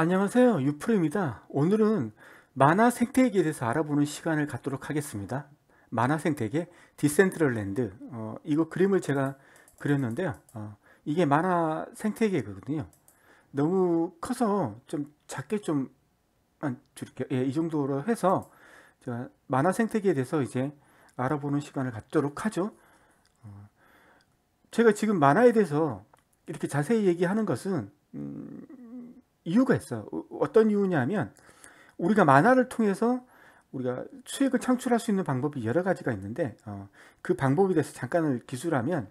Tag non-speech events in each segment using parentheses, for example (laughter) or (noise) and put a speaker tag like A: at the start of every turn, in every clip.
A: 안녕하세요 유프로입니다 오늘은 만화 생태계에 대해서 알아보는 시간을 갖도록 하겠습니다 만화 생태계 디센트럴랜드 어, 이거 그림을 제가 그렸는데요 어, 이게 만화 생태계거든요 너무 커서 좀 작게 좀 줄게요 예, 이 정도로 해서 제가 만화 생태계에 대해서 이제 알아보는 시간을 갖도록 하죠 어, 제가 지금 만화에 대해서 이렇게 자세히 얘기하는 것은 음, 이유가 있어요. 어, 어떤 이유냐면 우리가 만화를 통해서 우리가 수익을 창출할 수 있는 방법이 여러 가지가 있는데 어, 그 방법에 대해서 잠깐을 기술하면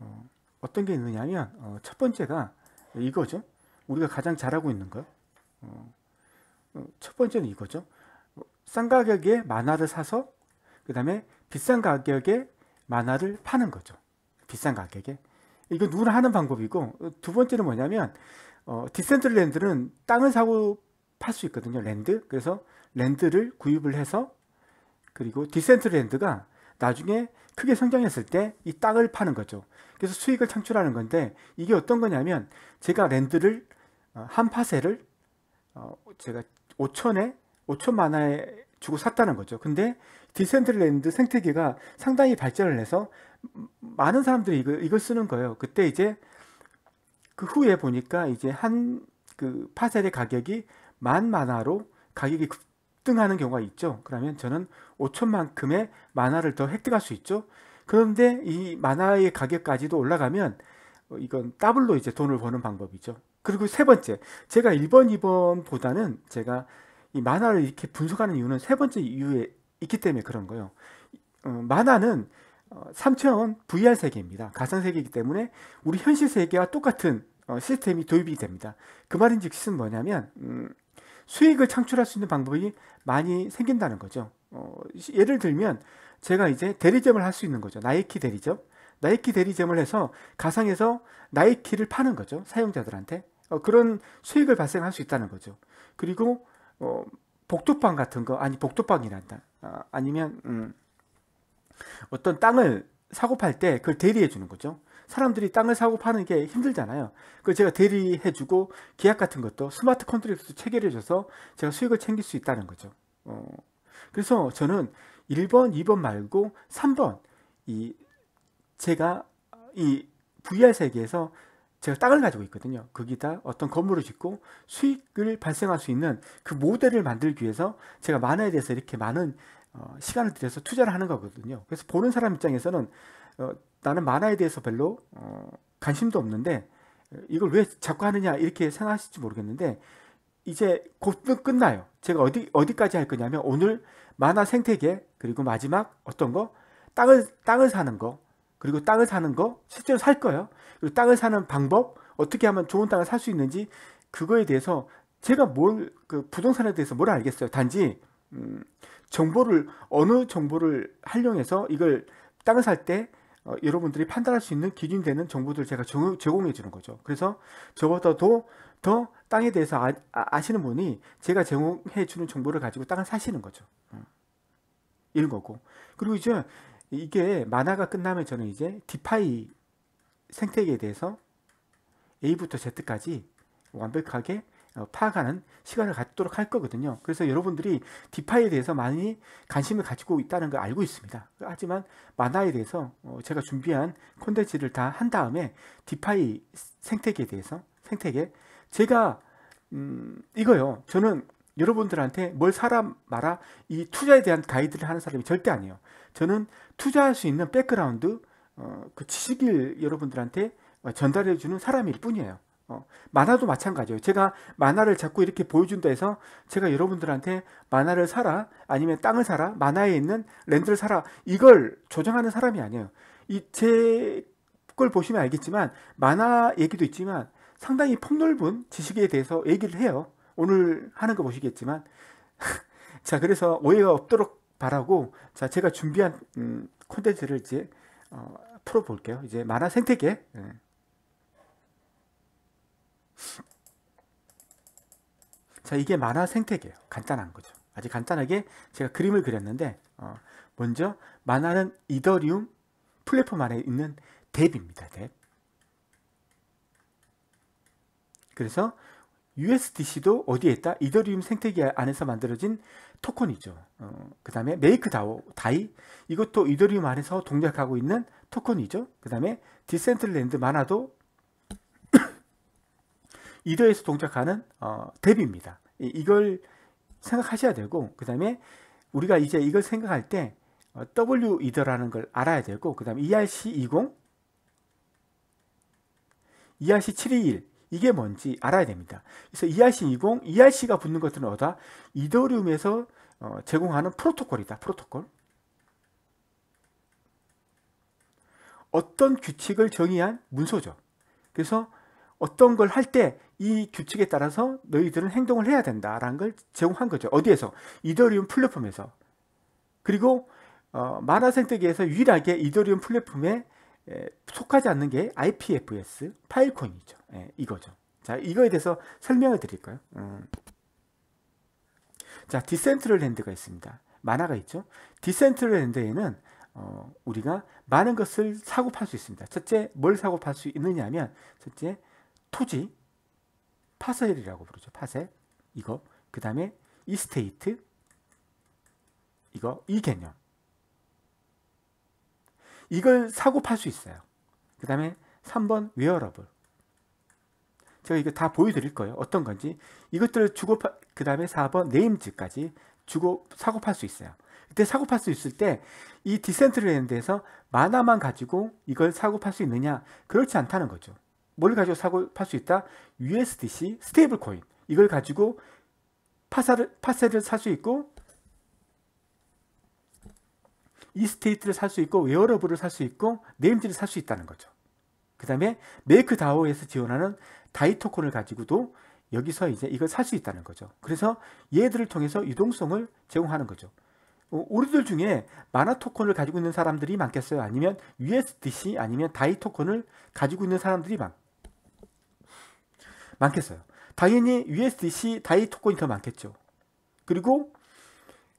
A: 어, 떤게 있느냐면 어, 첫 번째가 이거죠. 우리가 가장 잘하고 있는 거. 어, 어 첫 번째는 이거죠. 어, 싼 가격에 만화를 사서 그 다음에 비싼 가격에 만화를 파는 거죠. 비싼 가격에. 이거 누구나 하는 방법이고 두 번째는 뭐냐면 어, 디센트랜드는 땅을 사고 팔 수 있거든요. 랜드. 그래서 랜드를 구입을 해서 그리고 디센트랜드가 나중에 크게 성장했을 때 이 땅을 파는 거죠. 그래서 수익을 창출하는 건데 이게 어떤 거냐면 제가 랜드를 어, 한 파세를 어, 제가 5천에 5천만 원에 주고 샀다는 거죠. 근데 디센트랜드 생태계가 상당히 발전을 해서 음, 많은 사람들이 이걸, 이걸 쓰는 거예요. 그때 이제 그 후에 보니까 이제 한 그 파셀의 가격이 만 만화로 가격이 급등하는 경우가 있죠. 그러면 저는 5천만큼의 만화를 더 획득할 수 있죠. 그런데 이 만화의 가격까지도 올라가면 어, 이건 더블로 이제 돈을 버는 방법이죠. 그리고 세 번째, 제가 1번, 2번보다는 제가 이 만화를 이렇게 분석하는 이유는 세 번째 이유에 있기 때문에 그런 거예요. 어, 만화는 3차원 어, VR 세계입니다. 가상 세계이기 때문에 우리 현실 세계와 똑같은 어, 시스템이 도입이 됩니다. 그 말인 즉슨 뭐냐면 음, 수익을 창출할 수 있는 방법이 많이 생긴다는 거죠. 어, 예를 들면 제가 이제 대리점을 할 수 있는 거죠. 나이키 대리점. 나이키 대리점을 해서 가상에서 나이키를 파는 거죠. 사용자들한테. 어, 그런 수익을 발생할 수 있다는 거죠. 그리고 어, 복도방 같은 거 아니 복도방이란다. 아, 니면 음, 어떤 땅을 사고 팔 때 그걸 대리해 주는 거죠. 사람들이 땅을 사고 파는 게 힘들잖아요. 그 제가 대리해 주고 계약 같은 것도 스마트 컨트랙트 체결해 줘서 제가 수익을 챙길 수 있다는 거죠. 어, 그래서 저는 1번, 2번 말고 3번 이 제가 이 VR 세계에서 제가 땅을 가지고 있거든요. 거기다 어떤 건물을 짓고 수익을 발생할 수 있는 그 모델을 만들기 위해서 제가 만화에 대해서 이렇게 많은 어, 시간을 들여서 투자를 하는 거거든요. 그래서 보는 사람 입장에서는 어, 나는 만화에 대해서 별로 어, 관심도 없는데 이걸 왜 자꾸 하느냐 이렇게 생각하실지 모르겠는데 이제 곧 끝나요. 제가 어디 어디까지 할 거냐면 오늘 만화 생태계 그리고 마지막 어떤 거 땅을 땅을 사는 거 그리고 땅을 사는 거 실제로 살 거예요. 그리고 땅을 사는 방법 어떻게 하면 좋은 땅을 살 수 있는지 그거에 대해서 제가 뭘그 부동산에 대해서 뭘 알겠어요. 단지 음, 정보를 어느 정보를 활용해서 이걸 땅을 살때 어, 여러분들이 판단할 수 있는 기준 되는 정보들을 제가 제공해 주는 거죠. 그래서 저보다도 더 땅에 대해서 아, 아 시는 분이 제가 제공해 주는 정보를 가지고 땅을 사시는 거죠. 음, 이런 거고. 그리고 이제 이게 만화가 끝나면 저는 이제 디파이 생태계에 대해서 A부터 Z까지 완벽하게 어, 파악하는 시간을 갖도록 할 거거든요. 그래서 여러분들이 디파이에 대해서 많이 관심을 가지고 있다는 걸 알고 있습니다. 하지만 만화에 대해서 어, 제가 준비한 콘텐츠를 다 한 다음에 디파이 생태계에 대해서 생태계 제가 음, 이거요. 저는 여러분들한테 뭘 사람 말아 이 투자에 대한 가이드를 하는 사람이 절대 아니에요. 저는 투자할 수 있는 백그라운드 어, 그 지식을 여러분들한테 전달해 주는 사람일 뿐이에요. 어, 만화도 마찬가지예요. 제가 만화를 자꾸 이렇게 보여준다 해서 제가 여러분들한테 만화를 사라 아니면 땅을 사라 만화에 있는 랜드를 사라 이걸 조정하는 사람이 아니에요. 이제걸 보시면 알겠지만 만화 얘기도 있지만 상당히 폭넓은 지식에 대해서 얘기를 해요. 오늘 하는 거 보시겠지만 (laughs) 자 그래서 오해가 없도록 바라고 자 제가 준비한 음, 콘텐츠를 이제 어, 풀어볼게요. 이제 만화 생태계 예. 자 이게 만화 생태계예요 간단한 거죠 아주 간단하게 제가 그림을 그렸는데 어, 먼저 만화는 이더리움 플랫폼 안에 있는 덱입니다 덱 그래서 USDC도 어디에 있다? 이더리움 생태계 안에서 만들어진 토큰이죠. 어, 그 다음에 메이크다오, 다이 이것도 이더리움 안에서 동작하고 있는 토큰이죠. 그 다음에 디센트랜드 만화도 이더에서 동작하는 어, 대비입니다. 이걸 생각하셔야 되고 그 다음에 우리가 이제 이걸 생각할 때 어, W 이더라는 걸 알아야 되고 그 다음에 ERC20 ERC721 이게 뭔지 알아야 됩니다. 그래서 ERC20 ERC가 붙는 것들은 어다 디 이더리움에서 어, 제공하는 프로토콜이다. 프로토콜 어떤 규칙을 정의한 문서죠. 그래서 어떤 걸 할 때 이 규칙에 따라서 너희들은 행동을 해야 된다라는 걸 제공한 거죠. 어디에서? 이더리움 플랫폼에서. 그리고 어, 만화생태계에서 유일하게 이더리움 플랫폼에 에, 속하지 않는 게 IPFS 파일코인이죠. 에, 이거죠. 자, 이거에 대해서 설명을 드릴까요? 음. 자, 디센트럴랜드가 있습니다. 만화가 있죠. 디센트럴랜드에는 어, 우리가 많은 것을 사고 팔 수 있습니다. 첫째, 뭘 사고 팔 수 있느냐 하면 첫째, 토지, 파셀이라고 부르죠. 파셀. 이거. 그 다음에 이스테이트. 이거. 이 개념. 이걸 사고 팔 수 있어요. 그 다음에 3번 웨어러블. 제가 이거 다 보여드릴 거예요. 어떤 건지. 이것들을 주고 그 다음에 4번 네임즈까지 주고 사고 팔 수 있어요. 그때 사고 팔 수 있을 때 이 디센트를 했는데서 만화만 가지고 이걸 사고 팔 수 있느냐? 그렇지 않다는 거죠. 뭘 가지고 사고 팔 수 있다? USDC 스테이블 코인 이걸 가지고 파사를 파세를 살 수 있고 이스테이트를 살 수 있고 웨어러블을 살 수 있고 네임즈를 살 수 있다는 거죠. 그 다음에 메이크다오에서 지원하는 다이토콘을 가지고도 여기서 이제 이걸 살 수 있다는 거죠. 그래서 얘들을 통해서 유동성을 제공하는 거죠. 어, 우리들 중에 마나토콘을 가지고 있는 사람들이 많겠어요? 아니면 USDC 아니면 다이 토콘을 가지고 있는 사람들이 많, 많겠어요. 당연히 USDC 다이 토큰이 더 많겠죠. 그리고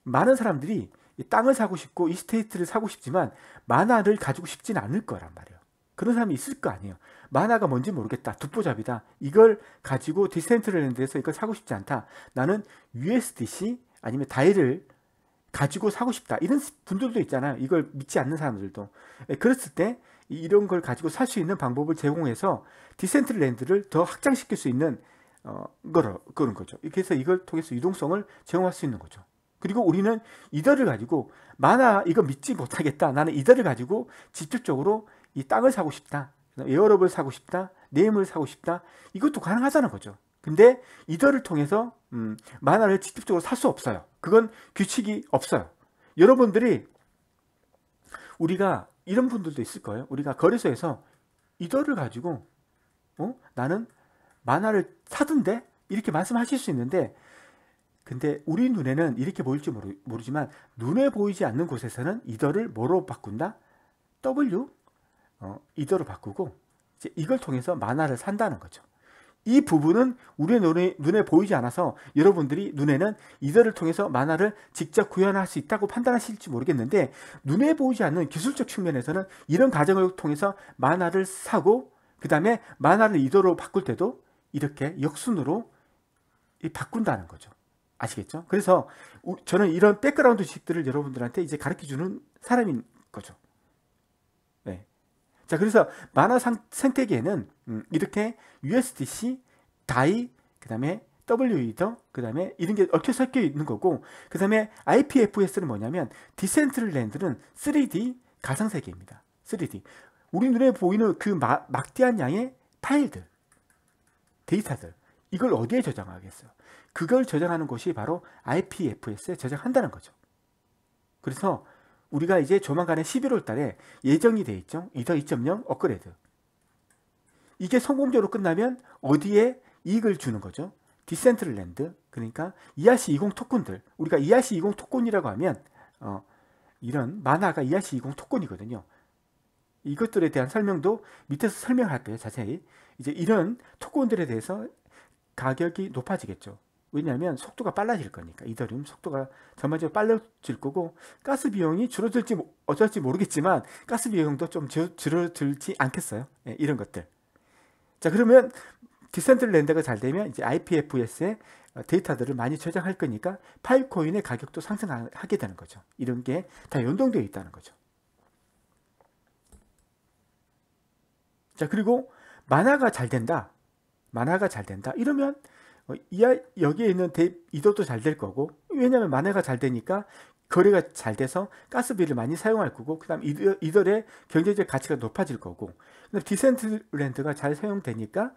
A: 많은 사람들이 땅을 사고 싶고 이스테이트를 사고 싶지만 만화를 가지고 싶진 않을 거란 말이에요. 그런 사람이 있을 거 아니에요. 만화가 뭔지 모르겠다. 듣보잡이다. 이걸 가지고 디센트를했는데서 이걸 사고 싶지 않다. 나는 USDC 아니면 다이를 가지고 사고 싶다. 이런 분들도 있잖아요. 이걸 믿지 않는 사람들도. 예, 그랬을 때 이런 걸 가지고 살 수 있는 방법을 제공해서 디센트랜드를 더 확장시킬 수 있는 어, 거로, 그런 거죠. 이렇게 해서 이걸 통해서 유동성을 제공할 수 있는 거죠. 그리고 우리는 이더를 가지고 만화 이거 믿지 못하겠다. 나는 이더를 가지고 직접적으로 이 땅을 사고 싶다. 에어럽을 사고 싶다. 네임을 사고 싶다. 이것도 가능하다는 거죠. 근데 이더를 통해서 음, 만화를 직접적으로 살 수 없어요. 그건 규칙이 없어요. 여러분들이 우리가 이런 분들도 있을 거예요. 우리가 거래소에서 이더를 가지고 어? 나는 만화를 사던데 이렇게 말씀하실 수 있는데 근데 우리 눈에는 이렇게 보일지 모르, 모르지만 눈에 보이지 않는 곳에서는 이더를 뭐로 바꾼다? W 어, 이더로 바꾸고 이제 이걸 통해서 만화를 산다는 거죠. 이 부분은 우리의 눈에, 눈에 보이지 않아서 여러분들이 눈에는 이더를 통해서 만화를 직접 구현할 수 있다고 판단하실지 모르겠는데 눈에 보이지 않는 기술적 측면에서는 이런 과정을 통해서 만화를 사고 그 다음에 만화를 이더로 바꿀 때도 이렇게 역순으로 바꾼다는 거죠. 아시겠죠? 그래서 저는 이런 백그라운드 식들을 여러분들한테 이제 가르쳐주는 사람인 거죠. 네. 자, 그래서 만화 상, 생태계는 음, 이렇게 USDC 다이, 그 다음에 WE더, 그 다음에 이런 게 얽혀 섞여 있는 거고, 그 다음에 IPFS는 뭐냐면, 디센트럴랜드는 3D 가상세계입니다. 3D. 우리 눈에 보이는 그 마, 막대한 양의 파일들, 데이터들, 이걸 어디에 저장하겠어요? 그걸 저장하는 곳이 바로 IPFS에 저장한다는 거죠. 그래서 우리가 이제 조만간에 11월 달에 예정이 돼 있죠. 2.0 업그레이드. 이게 성공적으로 끝나면 어디에 이익을 주는 거죠. 디센트럴랜드 그러니까 ERC 20 토큰들 우리가 ERC 20 토큰이라고 하면 어, 이런 만화가 ERC 20 토큰이거든요. 이것들에 대한 설명도 밑에서 설명할게요. 자세히 이제 이런 토큰들에 대해서 가격이 높아지겠죠. 왜냐하면 속도가 빨라질 거니까 이더리움 속도가 전반적으로 빨라질 거고 가스 비용이 줄어들지 어쩔지 모르겠지만 가스 비용도 좀 줄어들지 않겠어요. 네, 이런 것들. 자 그러면 디센트랜드가 잘 되면 이제 IPFS의 어, 데이터들을 많이 저장할 거니까 파이코인의 가격도 상승하게 되는 거죠. 이런 게 다 연동되어 있다는 거죠. 자, 그리고 만화가 잘 된다. 만화가 잘 된다. 이러면 어, 이 여기에 있는 대입 이도도 잘 될 거고 왜냐하면 만화가 잘 되니까 거래가 잘 돼서 가스비를 많이 사용할 거고 그 다음 이더의 경제적 가치가 높아질 거고 디센트랜드가 잘 사용되니까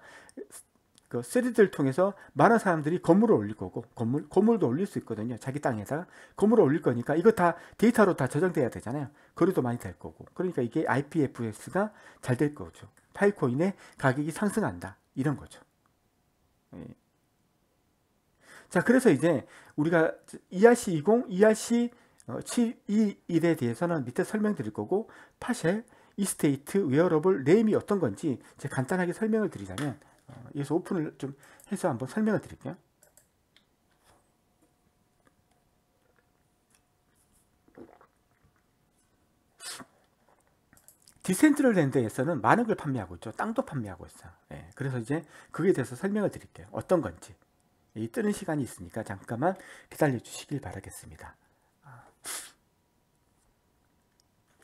A: 그쓰리들을 통해서 많은 사람들이 건물을 올릴 거고 건물 건물도 올릴 수 있거든요. 자기 땅에다가 건물을 올릴 거니까 이거 다 데이터로 다 저장돼야 되잖아요. 거래도 많이 될 거고 그러니까 이게 IPFS가 잘 될 거죠. 파이코인의 가격이 상승한다 이런 거죠. 예. 자 그래서 이제 우리가 ERC 20, ERC 721에 대해서는 밑에 설명드릴 거고 파셀 이스테이트, 웨어러블, 레임이 어떤 건지 제가 간단하게 설명을 드리자면 어, 여기서 오픈을 좀 해서 한번 설명을 드릴게요. 디센트럴 랜드에서는 많은 걸 판매하고 있죠. 땅도 판매하고 있어. 예, 그래서 이제 그에 대해서 설명을 드릴게요. 어떤 건지. 이 뜨는 시간이 있으니까 잠깐만 기다려 주시길 바라겠습니다.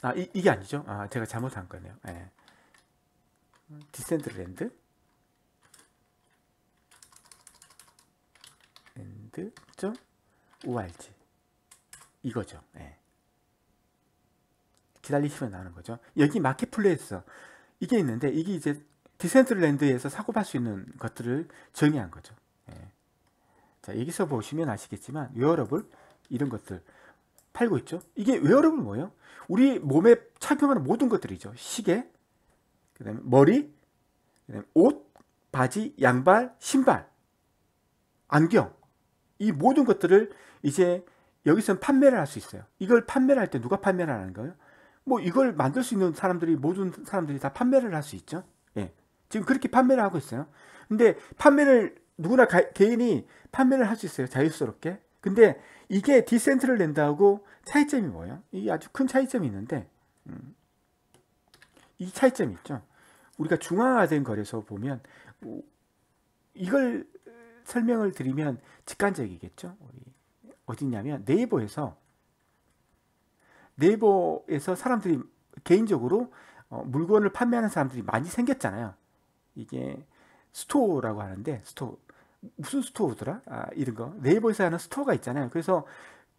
A: 아, 이, 게 아니죠. 아, 제가 잘못한 거네요. 예. 디센트럴 랜드. 웹사이 o r g 이거죠. 예. 기다리시면 나오는 거죠. 여기 마켓플레이스 이게 있는데 이게 이제 디센트랜드에서 사고팔 수 있는 것들을 정의한 거죠. 예. 자 여기서 보시면 아시겠지만 웨어러블 이런 것들 팔고 있죠. 이게 웨어러블 뭐예요? 우리 몸에 착용하는 모든 것들이죠. 시계, 그다음 머리, 그다음 옷, 바지, 양발, 신발, 안경 이 모든 것들을 이제 여기서는 판매를 할 수 있어요. 이걸 판매를 할 때 누가 판매를 하는 거예요? 뭐 이걸 만들 수 있는 사람들이 모든 사람들이 다 판매를 할 수 있죠. 예. 지금 그렇게 판매를 하고 있어요. 근데 판매를 누구나 가, 개인이 판매를 할 수 있어요. 자유스럽게. 근데 이게 디센트를 낸다고 차이점이 뭐예요? 이 아주 큰 차이점이 있는데 음, 이 차이점이 있죠. 우리가 중앙화된 거래소 보면 뭐, 이걸 설명을 드리면 직관적이겠죠. 어디냐면 네이버에서 네이버에서 사람들이 개인적으로 어, 물건을 판매하는 사람들이 많이 생겼잖아요. 이게 스토어라고 하는데 스토어 무슨 스토어더라? 아, 이런 거 네이버에서 하는 스토어가 있잖아요. 그래서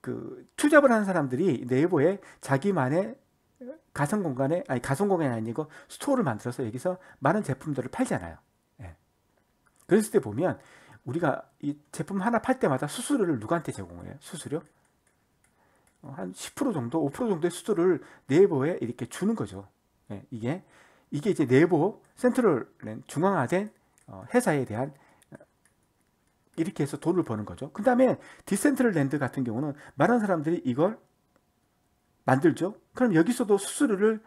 A: 그 투잡을 하는 사람들이 네이버에 자기만의 가상 공간에 아니 가상 공간이 아니고 스토어를 만들어서 여기서 많은 제품들을 팔잖아요. 예. 그랬을 때 보면 우리가 이 제품 하나 팔 때마다 수수료를 누구한테 제공해요? 수수료? 어, 한10% 정도, 5% 정도의 수수료를 네이버에 이렇게 주는 거죠. 예, 이게 이게 이제 네이버 센트럴 중앙화된 어, 회사에 대한 어, 이렇게 해서 돈을 버는 거죠. 그 다음에 디센트럴 랜드 같은 경우는 많은 사람들이 이걸 만들죠. 그럼 여기서도 수수료를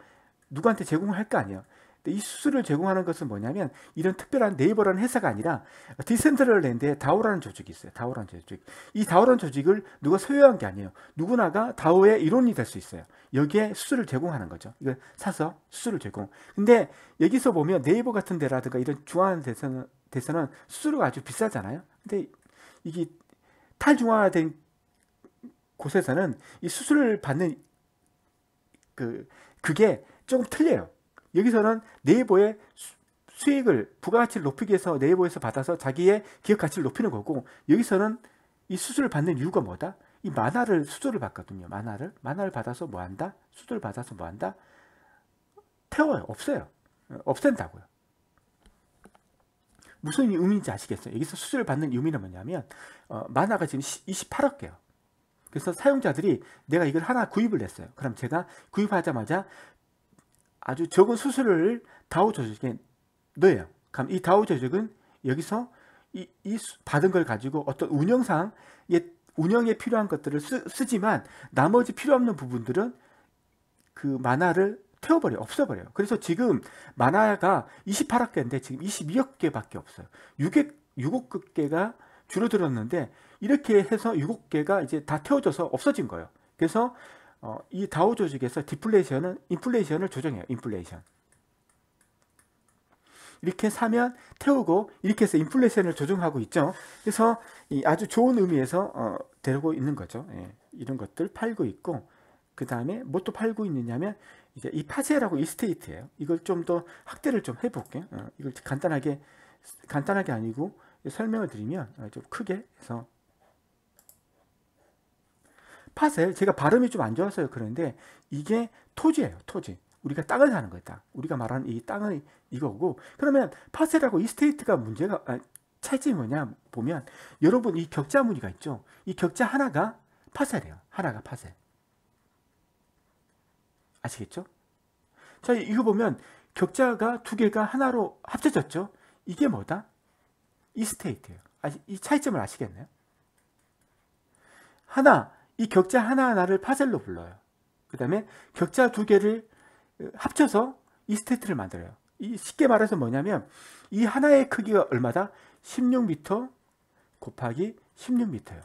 A: 누구한테 제공할 거 아니에요. 이수술을 제공하는 것은 뭐냐면 이런 특별한 네이버라는 회사가 아니라 디센트럴랜드의 다오라는 조직이 있어요. 다오라는 조직. 이 다오라는 조직을 누가 소유한 게 아니에요. 누구나가 다오의 일원이 될 수 있어요. 여기에 수술을 제공하는 거죠. 이걸 사서 수술을 제공. 근데 여기서 보면 네이버 같은 데라든가 이런 중화 대서는, 대서는 수술료 아주 비싸잖아요. 근데 이게 탈중화된 곳에서는 이수술을 받는 그 그게 조금 틀려요. 여기서는 네이버의 수익을 부가가치를 높이기 위해서 네이버에서 받아서 자기의 기업 가치를 높이는 거고 여기서는 이수술을 받는 이유가 뭐다? 이 만화를 수술을 받거든요. 만화를 만화를 받아서 뭐 한다? 수술을 받아서 뭐 한다? 태워요. 없어요. 없앤다고요. 무슨 의미인지 아시겠어요? 여기서 수술을 받는 의미는 뭐냐면 어, 만화가 지금 28억 개요. 그래서 사용자들이 내가 이걸 하나 구입을 했어요. 그럼 제가 구입하자마자 아주 적은 수술을 다우 조직에 넣어요. 그럼 이 다우 조직은 여기서 이, 이 받은 걸 가지고 어떤 운영상 예, 운영에 필요한 것들을 쓰, 지만 나머지 필요 없는 부분들은 그 만화를 태워버려요. 없어버려요. 그래서 지금 만화가 28억개인데 지금 22억개밖에 없어요. 6억, 6억 개가 줄어들었는데 이렇게 해서 7개가 이제 다 태워져서 없어진 거예요. 그래서 어, 이 다우 조직에서 디플레이션은 인플레이션을 조정해요. 인플레이션. 이렇게 사면 태우고 이렇게 해서 인플레이션을 조정하고 있죠. 그래서 아주 좋은 의미에서 어, 되고 있는 거죠. 예, 이런 것들 팔고 있고 그 다음에 뭐 또 팔고 있느냐면 이제 이 파제라고 이스테이트예요. 이걸 좀 더 확대를 좀 해볼게요. 어, 이걸 간단하게 간단하게 아니고 설명을 드리면 좀 크게 해서 파셀 제가 발음이 좀 안 좋았어요 그런데 이게 토지예요 토지 우리가 땅을 사는 거예요 땅 우리가 말하는 이 땅은 이거고 그러면 파셀하고 이스테이트가 문제가 아, 차이점이 뭐냐 보면 여러분 이 격자 무늬가 있죠 이 격자 하나가 파셀이에요 하나가 파셀 아시겠죠? 자 이거 보면 격자가 두 개가 하나로 합쳐졌죠 이게 뭐다? 이스테이트예요 아, 이 차이점을 아시겠나요? 하나 이 격자 하나하나를 파셀로 불러요. 그 다음에 격자 두 개를 합쳐서 이 스테이트를 만들어요. 이 쉽게 말해서 뭐냐면 이 하나의 크기가 얼마다? 16m 곱하기 16m예요.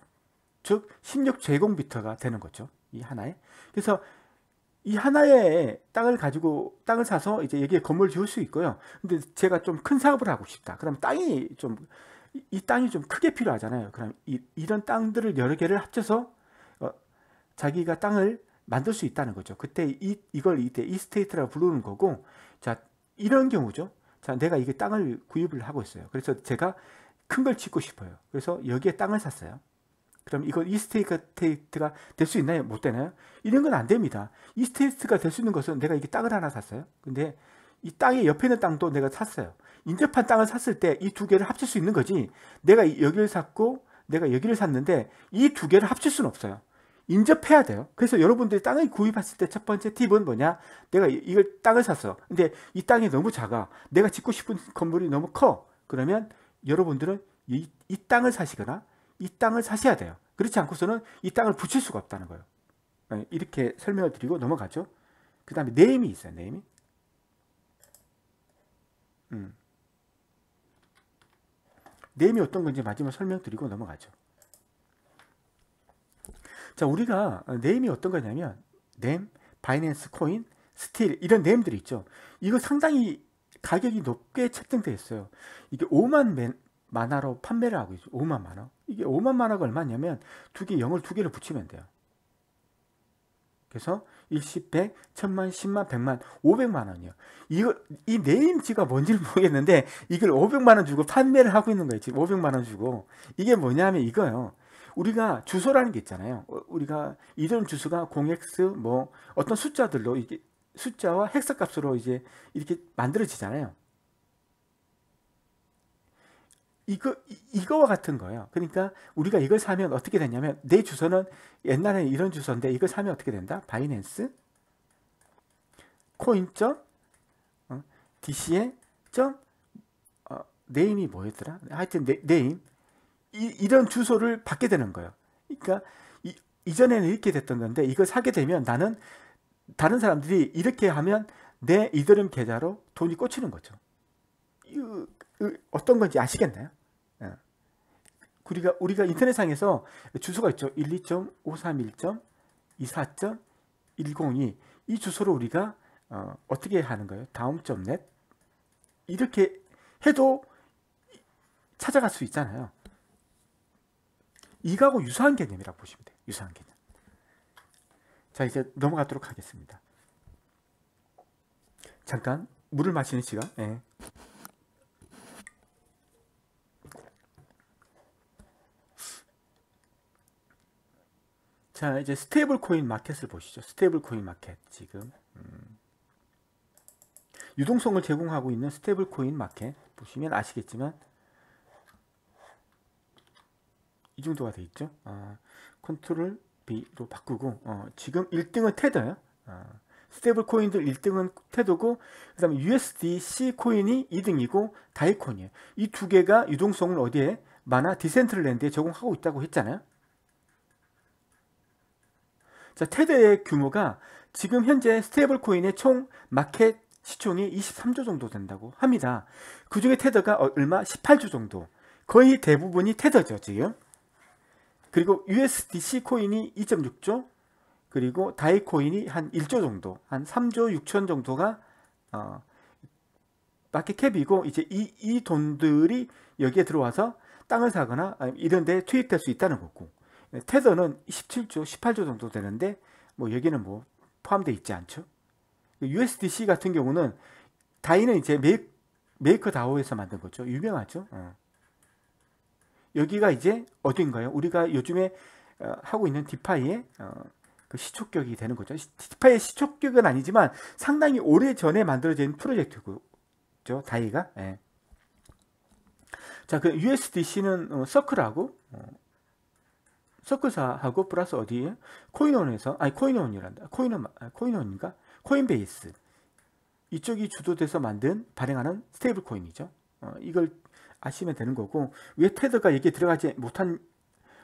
A: 즉 16제곱미터가 되는 거죠. 이 하나에. 그래서 이 하나의 땅을 가지고 땅을 사서 이제 여기에 건물 을 지을 수 있고요. 근데 제가 좀 큰 사업을 하고 싶다. 그럼 땅이 좀 이 땅이 좀 크게 필요하잖아요. 그럼 이, 이런 땅들을 여러 개를 합쳐서 자기가 땅을 만들 수 있다는 거죠. 그때 이, 이걸 이때 이스테이트라고 부르는 거고, 자, 이런 경우죠. 자, 내가 이게 땅을 구입을 하고 있어요. 그래서 제가 큰 걸 짓고 싶어요. 그래서 여기에 땅을 샀어요. 그럼 이거 이스테이트가 될 수 있나요? 못 되나요? 이런 건 안 됩니다. 이스테이트가 될 수 있는 것은 내가 이게 땅을 하나 샀어요. 근데 이 땅의 옆에 있는 땅도 내가 샀어요. 인접한 땅을 샀을 때 이 두 개를 합칠 수 있는 거지. 내가 여기를 샀고 내가 여기를 샀는데 이 두 개를 합칠 수는 없어요. 인접해야 돼요. 그래서 여러분들이 땅을 구입했을 때 첫 번째 팁은 뭐냐? 내가 이걸 땅을 샀어. 근데 이 땅이 너무 작아. 내가 짓고 싶은 건물이 너무 커. 그러면 여러분들은 이, 이 땅을 사시거나 이 땅을 사셔야 돼요. 그렇지 않고서는 이 땅을 붙일 수가 없다는 거예요. 네, 이렇게 설명을 드리고 넘어가죠. 그 다음에 네임이 있어요. 네임이. 음. 네임이 어떤 건지 마지막 설명드리고 넘어가죠. 자, 우리가 네임이 어떤 거냐면 네임, 바이낸스 코인, 스틸 이런 네임들이 있죠. 이거 상당히 가격이 높게 책정되어 있어요. 이게 5만 만화로 판매를 하고 있죠. 5만 만화. 이게 5만 만화가 얼마냐면 두 개, 0을 두 개를 붙이면 돼요. 그래서 1십, 100, 1000만, 10만, 100만, 500만 원이요. 이거이 네임지가 뭔지는 모르겠는데 이걸 500만 원 주고 판매를 하고 있는 거예요. 지금 500만 원 주고. 이게 뭐냐면 이거요. 우리가 주소라는 게 있잖아요. 어, 우리가 이전 주소가 0x 뭐 어떤 숫자들로 이게 숫자와 헥사 값으로 이제 이렇게 만들어지잖아요. 이거 이거와 같은 거예요. 그러니까 우리가 이걸 사면 어떻게 되냐면 내 주소는 옛날에 이런 주소인데 이걸 사면 어떻게 된다? 바이낸스 코인.dca. 점점 어, 네임이 어, 뭐였더라? 하여튼 네, 네임 이, 런 주소를 받게 되는 거예요. 그러니까 이, 이전에는 이렇게 됐던 건데 이걸 사게 되면 나는 다른 사람들이 이렇게 하면 내 이더럼 계좌로 돈이 꽂히는 거죠. 어떤 건지 아시겠나요? 예. 우리가 우리가 인터넷상에서 주소가 있죠. 12.531.24.102 이 주소로 우리가 어, 떻게 하는 거예요? 다음.net 이렇게 해도 찾아갈 수 있잖아요. 이거하고 유사한 개념이라고 보시면 돼요. 유사한 개념. 자, 이제 넘어가도록 하겠습니다. 잠깐 물을 마시는 시간. 예. 자, 이제 스테이블 코인 마켓을 보시죠. 스테이블 코인 마켓 지금 음. 유동성을 제공하고 있는 스테이블 코인 마켓 보시면 아시겠지만 이 정도가 돼 있죠 아, 컨트롤 B로 바꾸고 어, 지금 1등은 테더야 아, 어, 스테이블 코인들 1등은 테더고 그 다음에 USDC 코인이 2등이고 다이콘이에요 이 두 개가 유동성을 어디에 만화 디센트랜드에 적용하고 있다고 했잖아요 자 테더의 규모가 지금 현재 스테이블 코인의 총 마켓 시총이 23조 정도 된다고 합니다 그 중에 테더가 얼마 18조 정도 거의 대부분이 테더죠 지금 그리고 USDC 코인이 2.6조, 그리고 다이 코인이 한 1조 정도, 한 3조 6천 정도가 어, 마켓캡이고 이제 이, 이 돈들이 여기에 들어와서 땅을 사거나 이런 데에 투입될 수 있다는 거고 테더는 17조, 18조 정도 되는데 뭐 여기는 뭐 포함되어 있지 않죠. USDC 같은 경우는 다이는 이제 메이, 메이커 다오에서 만든 거죠. 유명하죠. 어. 여기가 이제 어딘가요? 우리가 요즘에 어, 하고 있는 디파이의 어, 그 시초격이 되는 거죠. 디파이의 시초격은 아니지만 상당히 오래 전에 만들어진 프로젝트고죠. 다이가. 예. 자, 그 USDC는 어, 서클하고 서클사하고 플러스 어디에 코인원에서 아니 코인원이란다. 코인원 아, 코인원인가? 코인베이스 이쪽이 주도돼서 만든 발행하는 스테이블 코인이죠. 어, 이걸 아시면 되는 거고 왜 테드가 여기에 들어가지 못한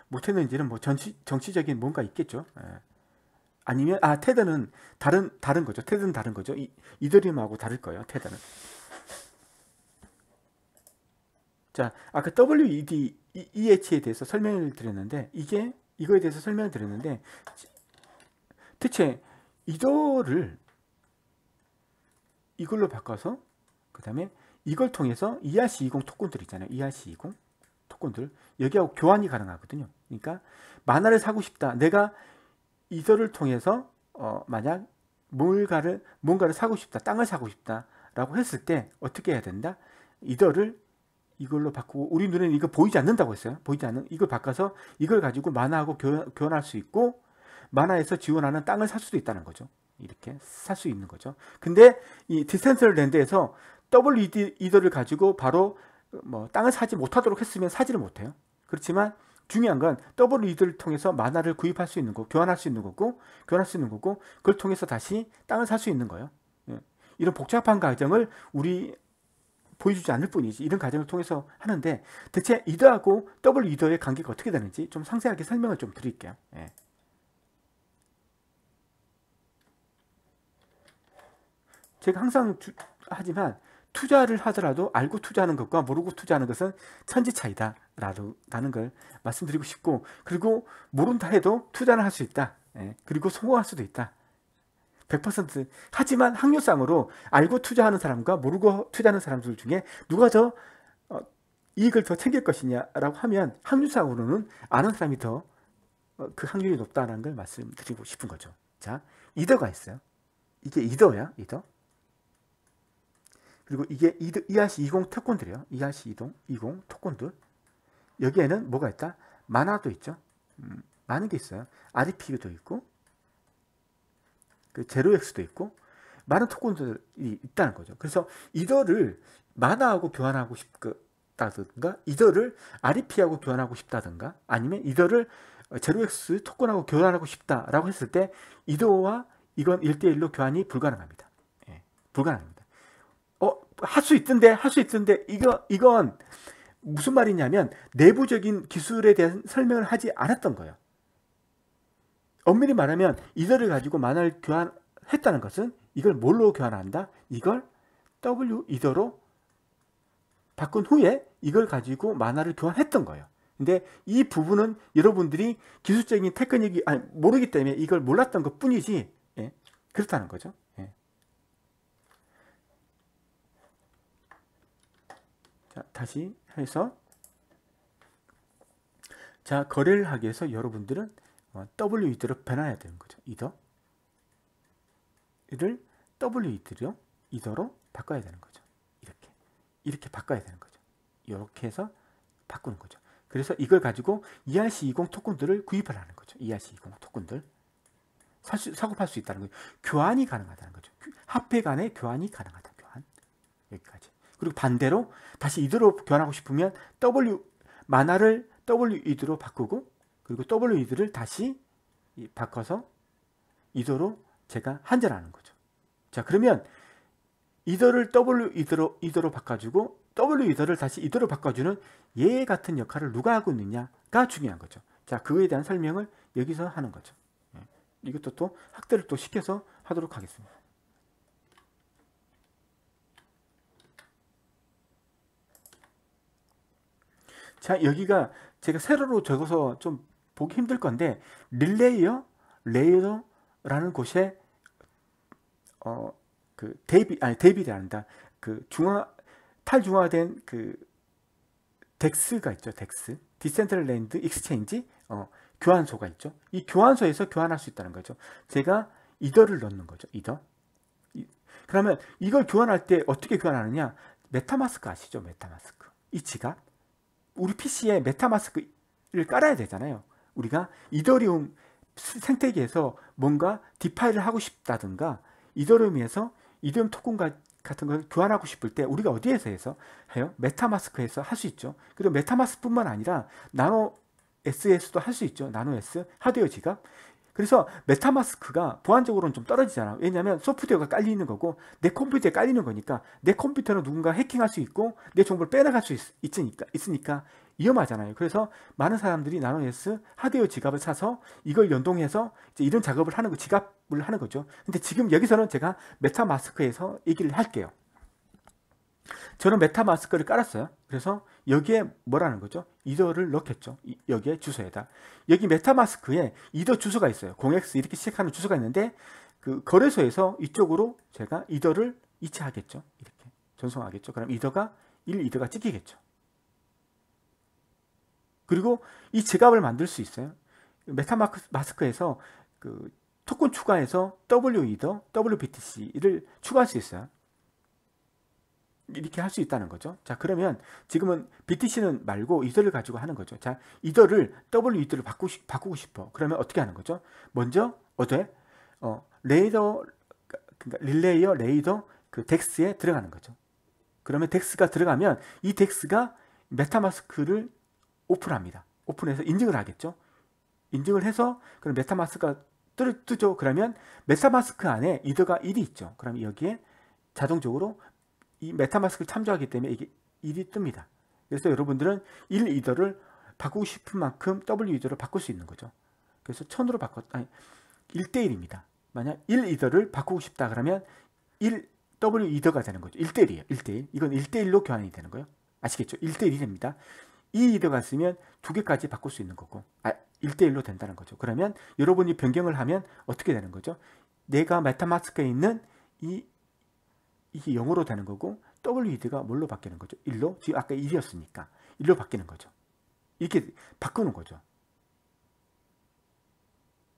A: 못했는지는 뭐 정치, 정치적인 뭔가 있겠죠. 예. 아니면 아 테드는 다른 다른 거죠. 테드는 다른 거죠. 이, 이더리움하고 다를 거예요. 테드는. 자, 아까 WED EH에 대해서 설명을 드렸는데 이게 이거에 대해서 설명을 드렸는데 대체 이더를 이걸로 바꿔서 그 다음에 이걸 통해서 ERC20 토큰들 있잖아요. ERC20 토큰들 여기하고 교환이 가능하거든요. 그러니까 만화를 사고 싶다. 내가 이더를 통해서 어, 만약 뭔가를 뭔가를 사고 싶다. 땅을 사고 싶다라고 했을 때 어떻게 해야 된다? 이더를 이걸로 바꾸고 우리 눈에는 이거 보이지 않는다고 했어요. 보이지 않는 이걸 바꿔서 이걸 가지고 만화하고 교환, 할수 있고 만화에서 지원하는 땅을 살 수도 있다는 거죠. 이렇게 살 수 있는 거죠. 근데 이 디센트럴 랜드에서 더블 e 더를 가지고 바로 뭐 땅을 사지 못하도록 했으면 사지를 못해요. 그렇지만 중요한 건 더블 e 더를 통해서 만화를 구입할 수 있는 거, 교환할 수 있는 거고, 교환할 수 있는 거고, 그걸 통해서 다시 땅을 살 수 있는 거예요. 예. 이런 복잡한 과정을 우리 보여주지 않을 뿐이지 이런 과정을 통해서 하는데 대체 이더하고 더블 이더의 관계가 어떻게 되는지 좀 상세하게 설명을 좀 드릴게요. 예. 제가 항상 주, 하지만 투자를 하더라도 알고 투자하는 것과 모르고 투자하는 것은 천지 차이다. 라는 걸 말씀드리고 싶고, 그리고 모른다 해도 투자를 할 수 있다. 예, 그리고 성공할 수도 있다. 100% 하지만 확률상으로 알고 투자하는 사람과 모르고 투자하는 사람들 중에 누가 더 어, 이익을 더 챙길 것이냐라고 하면 확률상으로는 아는 사람이 더그 어, 확률이 그 높다는 걸 말씀드리고 싶은 거죠. 자, 이더가 있어요. 이게 이더야, 이더. 그리고 이게 ERC20 특권들이에요. ERC20 20 특권들. 여기에는 뭐가 있다? 만화도 있죠. 음, 많은 게 있어요. RPG도 있고 그 제로엑스도 있고 많은 토큰들이 있다는 거죠. 그래서 이더를 만화하고 교환하고 싶다든가 이더를 RP하고 교환하고 싶다든가 아니면 이더를 제로엑스 토큰하고 교환하고 싶다라고 했을 때 이더와 이건 1대1로 교환이 불가능합니다. 예, 불가능합니다. 할수 있던데 할 수 있던데 이거 이건 무슨 말이냐면 내부적인 기술에 대한 설명을 하지 않았던 거예요. 엄밀히 말하면 이들을 가지고 만화를 교환했다는 것은 이걸 뭘로 교환한다? 이걸 W 이더로 바꾼 후에 이걸 가지고 만화를 교환했던 거예요. 근데 이 부분은 여러분들이 기술적인 테크닉이 아니, 모르기 때문에 이걸 몰랐던 것 뿐이지 예, 그렇다는 거죠. 예. 자, 다시 해서 자, 거래를 하기 위해서 여러분들은 어, w e 드로 변화해야 되는 거죠. 이더 를 w e 드로 이더로 바꿔야 되는 거죠. 이렇게. 이렇게 바꿔야 되는 거죠. 이렇게 해서 바꾸는 거죠. 그래서 이걸 가지고 ERC20 e 토큰들을 구입을 하는 거죠. ERC20 e 토큰들. 사 사고팔 수 있다는 거예 교환이 가능하다는 거죠. 화폐 간의 교환이 가능하다. 그리고 반대로 다시 이드로 교환하고 싶으면 W 만화를 W 이드로 바꾸고 그리고 W 이드를 다시 바꿔서 이더로 제가 한 절하는 거죠. 자 그러면 이더를 W 이더로 이더로 바꿔주고 W 이더를 다시 이더로 바꿔주는 얘 같은 역할을 누가 하고 있느냐가 중요한 거죠. 자 그거에 대한 설명을 여기서 하는 거죠. 예. 이것도 또 학대를 또 시켜서 하도록 하겠습니다. 자, 여기가 제가 세로로 적어서 좀 보기 힘들 건데 릴레이어, 레이어라는 곳에 어 그데이비 아니 이비드아 한다. 그 중화 탈중화된 그 덱스가 있죠. 덱스. 디센트럴랜드 익스체인지 어 교환소가 있죠. 이 교환소에서 교환할 수 있다는 거죠. 제가 이더를 넣는 거죠. 이더. 이, 그러면 이걸 교환할 때 어떻게 교환하느냐? 메타마스크 아시죠? 메타마스크. 이 지갑. 우리 PC에 메타마스크를 깔아야 되잖아요. 우리가 이더리움 생태계에서 뭔가 디파이를 하고 싶다든가 이더리움에서 이더리움 토큰 같은 걸 교환하고 싶을 때 우리가 어디에서 해서 해요? 메타마스크에서 할 수 있죠. 그리고 메타마스크뿐만 아니라 나노 s 서도할 수 있죠. 나노 S 하드웨어 지갑 그래서 메타마스크가 보안적으로는 좀 떨어지잖아. 왜냐하면 소프트웨어가 깔리는 거고 내 컴퓨터에 깔리는 거니까 내 컴퓨터는 누군가 해킹할 수 있고 내 정보를 빼나갈수 있, 으니까 있으니까 위험하잖아요. 그래서 많은 사람들이 나노S 하드웨어 지갑을 사서 이걸 연동해서 이제 이런 작업을 하는 거 지갑을 하는 거죠. 근데 지금 여기서는 제가 메타마스크에서 얘기를 할게요. 저는 메타마스크를 깔았어요. 그래서 여기에 뭐라는 거죠? 이더를 넣겠죠. 여기에 주소에다. 여기 메타마스크에 이더 주소가 있어요. 0x 이렇게 시작하는 주소가 있는데 그 거래소에서 이쪽으로 제가 이더를 이체하겠죠. 이렇게 전송하겠죠. 그럼 이더가 1 이더가 찍히겠죠. 그리고 이 지갑을 만들 수 있어요. 메타마스크에서 그 토큰 추가해서 W 이더, WBTC를 추가할 수 있어요. 이렇게 할 수 있다는 거죠. 자, 그러면 지금은 BTC는 말고 이더를 가지고 하는 거죠. 자, 이더를 W 이더를 바꾸, 바꾸고 싶어. 그러면 어떻게 하는 거죠? 먼저 어때? 어, 레이더 그러니까 릴레이어 레이더 그 덱스에 들어가는 거죠. 그러면 덱스가 들어가면 이 덱스가 메타마스크를 오픈합니다. 오픈해서 인증을 하겠죠. 인증을 해서 그럼 메타마스크가 뜨, 뜨죠. 그러면 메타마스크 안에 이더가 1이 있죠. 그럼 여기에 자동적으로 이 메타마스크 를 참조하기 때문에 이게 1이 뜹니다. 그래서 여러분들은 1 이더를 바꾸고 싶은 만큼 W 이더를 바꿀 수 있는 거죠. 그래서 1000으로 바꿨 아니 1대1입니다. 만약 1 이더를 바꾸고 싶다 그러면 1 W 이더가 되는 거죠. 1대1이에요. 1대1. 이건 1대1로 교환이 되는 거예요. 아시겠죠? 1대1이 됩니다. 2 이더가 쓰면 두 개까지 바꿀 수 있는 거고 아 1대1로 된다는 거죠. 그러면 여러분이 변경을 하면 어떻게 되는 거죠? 내가 메타마스크에 있는 이 이게 0으로 되는 거고 WED가 뭘로 바뀌는 거죠? 1로? 지금 아까 1이었으니까 1로 바뀌는 거죠. 이렇게 바꾸는 거죠.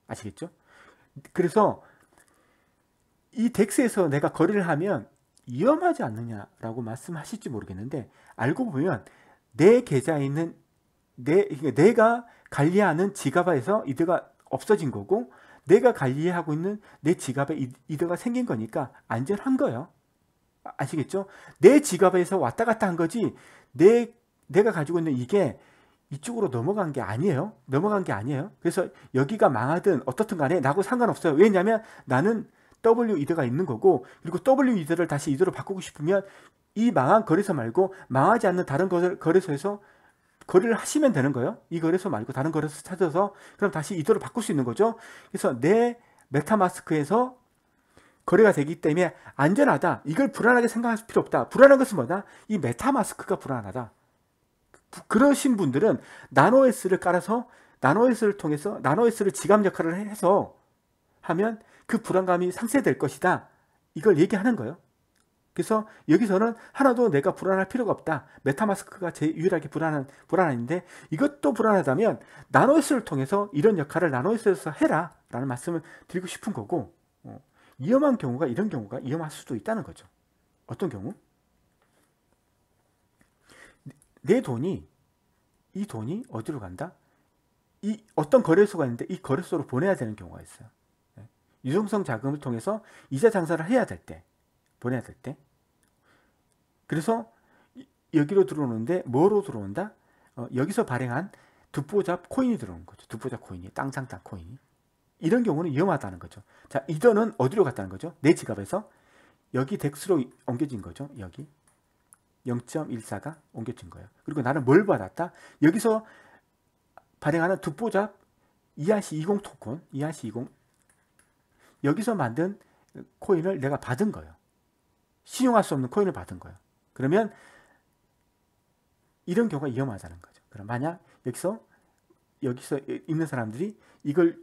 A: 아시겠죠? 그래서 이 덱스에서 내가 거래를 하면 위험하지 않느냐라고 말씀하실지 모르겠는데 알고 보면 내 계좌에 있는 내, 그러니까 내가 관리하는 지갑에서 이드가 없어진 거고 내가 관리하고 있는 내 지갑에 이드가 생긴 거니까 안전한 거예요. 아시겠죠? 내 지갑에서 왔다 갔다 한 거지 내 내가 가지고 있는 이게 이쪽으로 넘어간 게 아니에요. 넘어간 게 아니에요. 그래서 여기가 망하든 어떻든 간에 나하고 상관없어요. 왜냐하면 나는 W 이더가 있는 거고 그리고 W 이더를 다시 이더로 바꾸고 싶으면 이 망한 거래소 말고 망하지 않는 다른 거래소에서 거래를 하시면 되는 거예요. 이 거래소 말고 다른 거래소 찾아서 그럼 다시 이더로 바꿀 수 있는 거죠. 그래서 내 메타마스크에서 거래가 되기 때문에 안전하다. 이걸 불안하게 생각할 필요 없다. 불안한 것은 뭐냐이 메타마스크가 불안하다. 그, 그러신 분들은 나노S를 깔아서 나노S를 통해서 나노S를 지갑 역할을 해서 하면 그 불안감이 상쇄될 것이다. 이걸 얘기하는 거예요. 그래서 여기서는 하나도 내가 불안할 필요가 없다. 메타마스크가 제일 유일하게 불안한 불안한데 이것도 불안하다면 나노S를 통해서 이런 역할을 나노S에서 해라라는 말씀을 드리고 싶은 거고 어. 위험한 경우가 이런 경우가 위험할 수도 있다는 거죠. 어떤 경우? 내 돈이 이 돈이 어디로 간다? 이 어떤 거래소가 있는데 이 거래소로 보내야 되는 경우가 있어요. 네. 유동성 자금을 통해서 이자 장사를 해야 될 때, 보내야 될 때. 그래서 여기로 들어오는데 뭐로 들어온다? 어, 여기서 발행한 두포잡 코인이 들어오는 거죠. 두포잡 코인이, 땅상땅 코인이. 이런 경우는 위험하다는 거죠. 자, 이전은 어디로 갔다는 거죠? 내 지갑에서 여기 덱스로 옮겨진 거죠. 여기 0.14가 옮겨진 거예요. 그리고 나는 뭘 받았다? 여기서 발행하는 두포잡 이하시 20 토큰, 이하시 20 여기서 만든 코인을 내가 받은 거예요. 신용할 수 없는 코인을 받은 거예요. 그러면 이런 경우가 위험하다는 거죠. 그럼 만약 여기서 여기서 있는 사람들이 이걸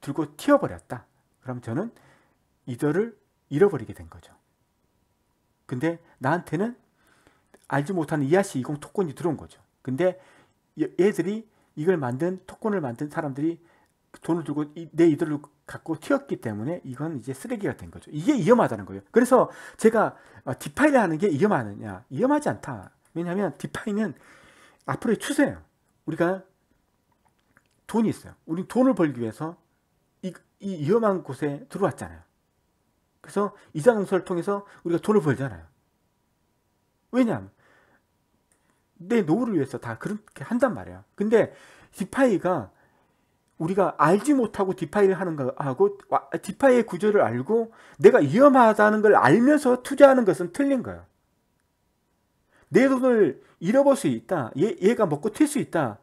A: 들고 튀어버렸다. 그럼 저는 이더를 잃어버리게 된 거죠. 근데 나한테는 알지 못하는 이아시 20 토큰이 들어온 거죠. 근데 얘들이 이걸 만든 토큰을 만든 사람들이 돈을 들고 내 이들을 갖고 튀었기 때문에 이건 이제 쓰레기가 된 거죠. 이게 위험하다는 거예요. 그래서 제가 어, 디파이를 하는 게 위험하느냐? 위험하지 않다. 왜냐하면 디파이는 앞으로의 추세예요. 우리가 돈이 있어요. 우리 돈을 벌기 위해서 이 위험한 곳에 들어왔잖아요. 그래서 이상 공소를 통해서 우리가 돈을 벌잖아요. 왜냐하면 내 노후를 위해서 다 그렇게 한단 말이에요. 근데 디파이가 우리가 알지 못하고 디파이를 하는 거하고 디파이의 구조를 알고 내가 위험하다는 걸 알면서 투자하는 것은 틀린 거예요. 내 돈을 잃어볼 수 있다. 얘, 얘가 먹고 튈 수 있다.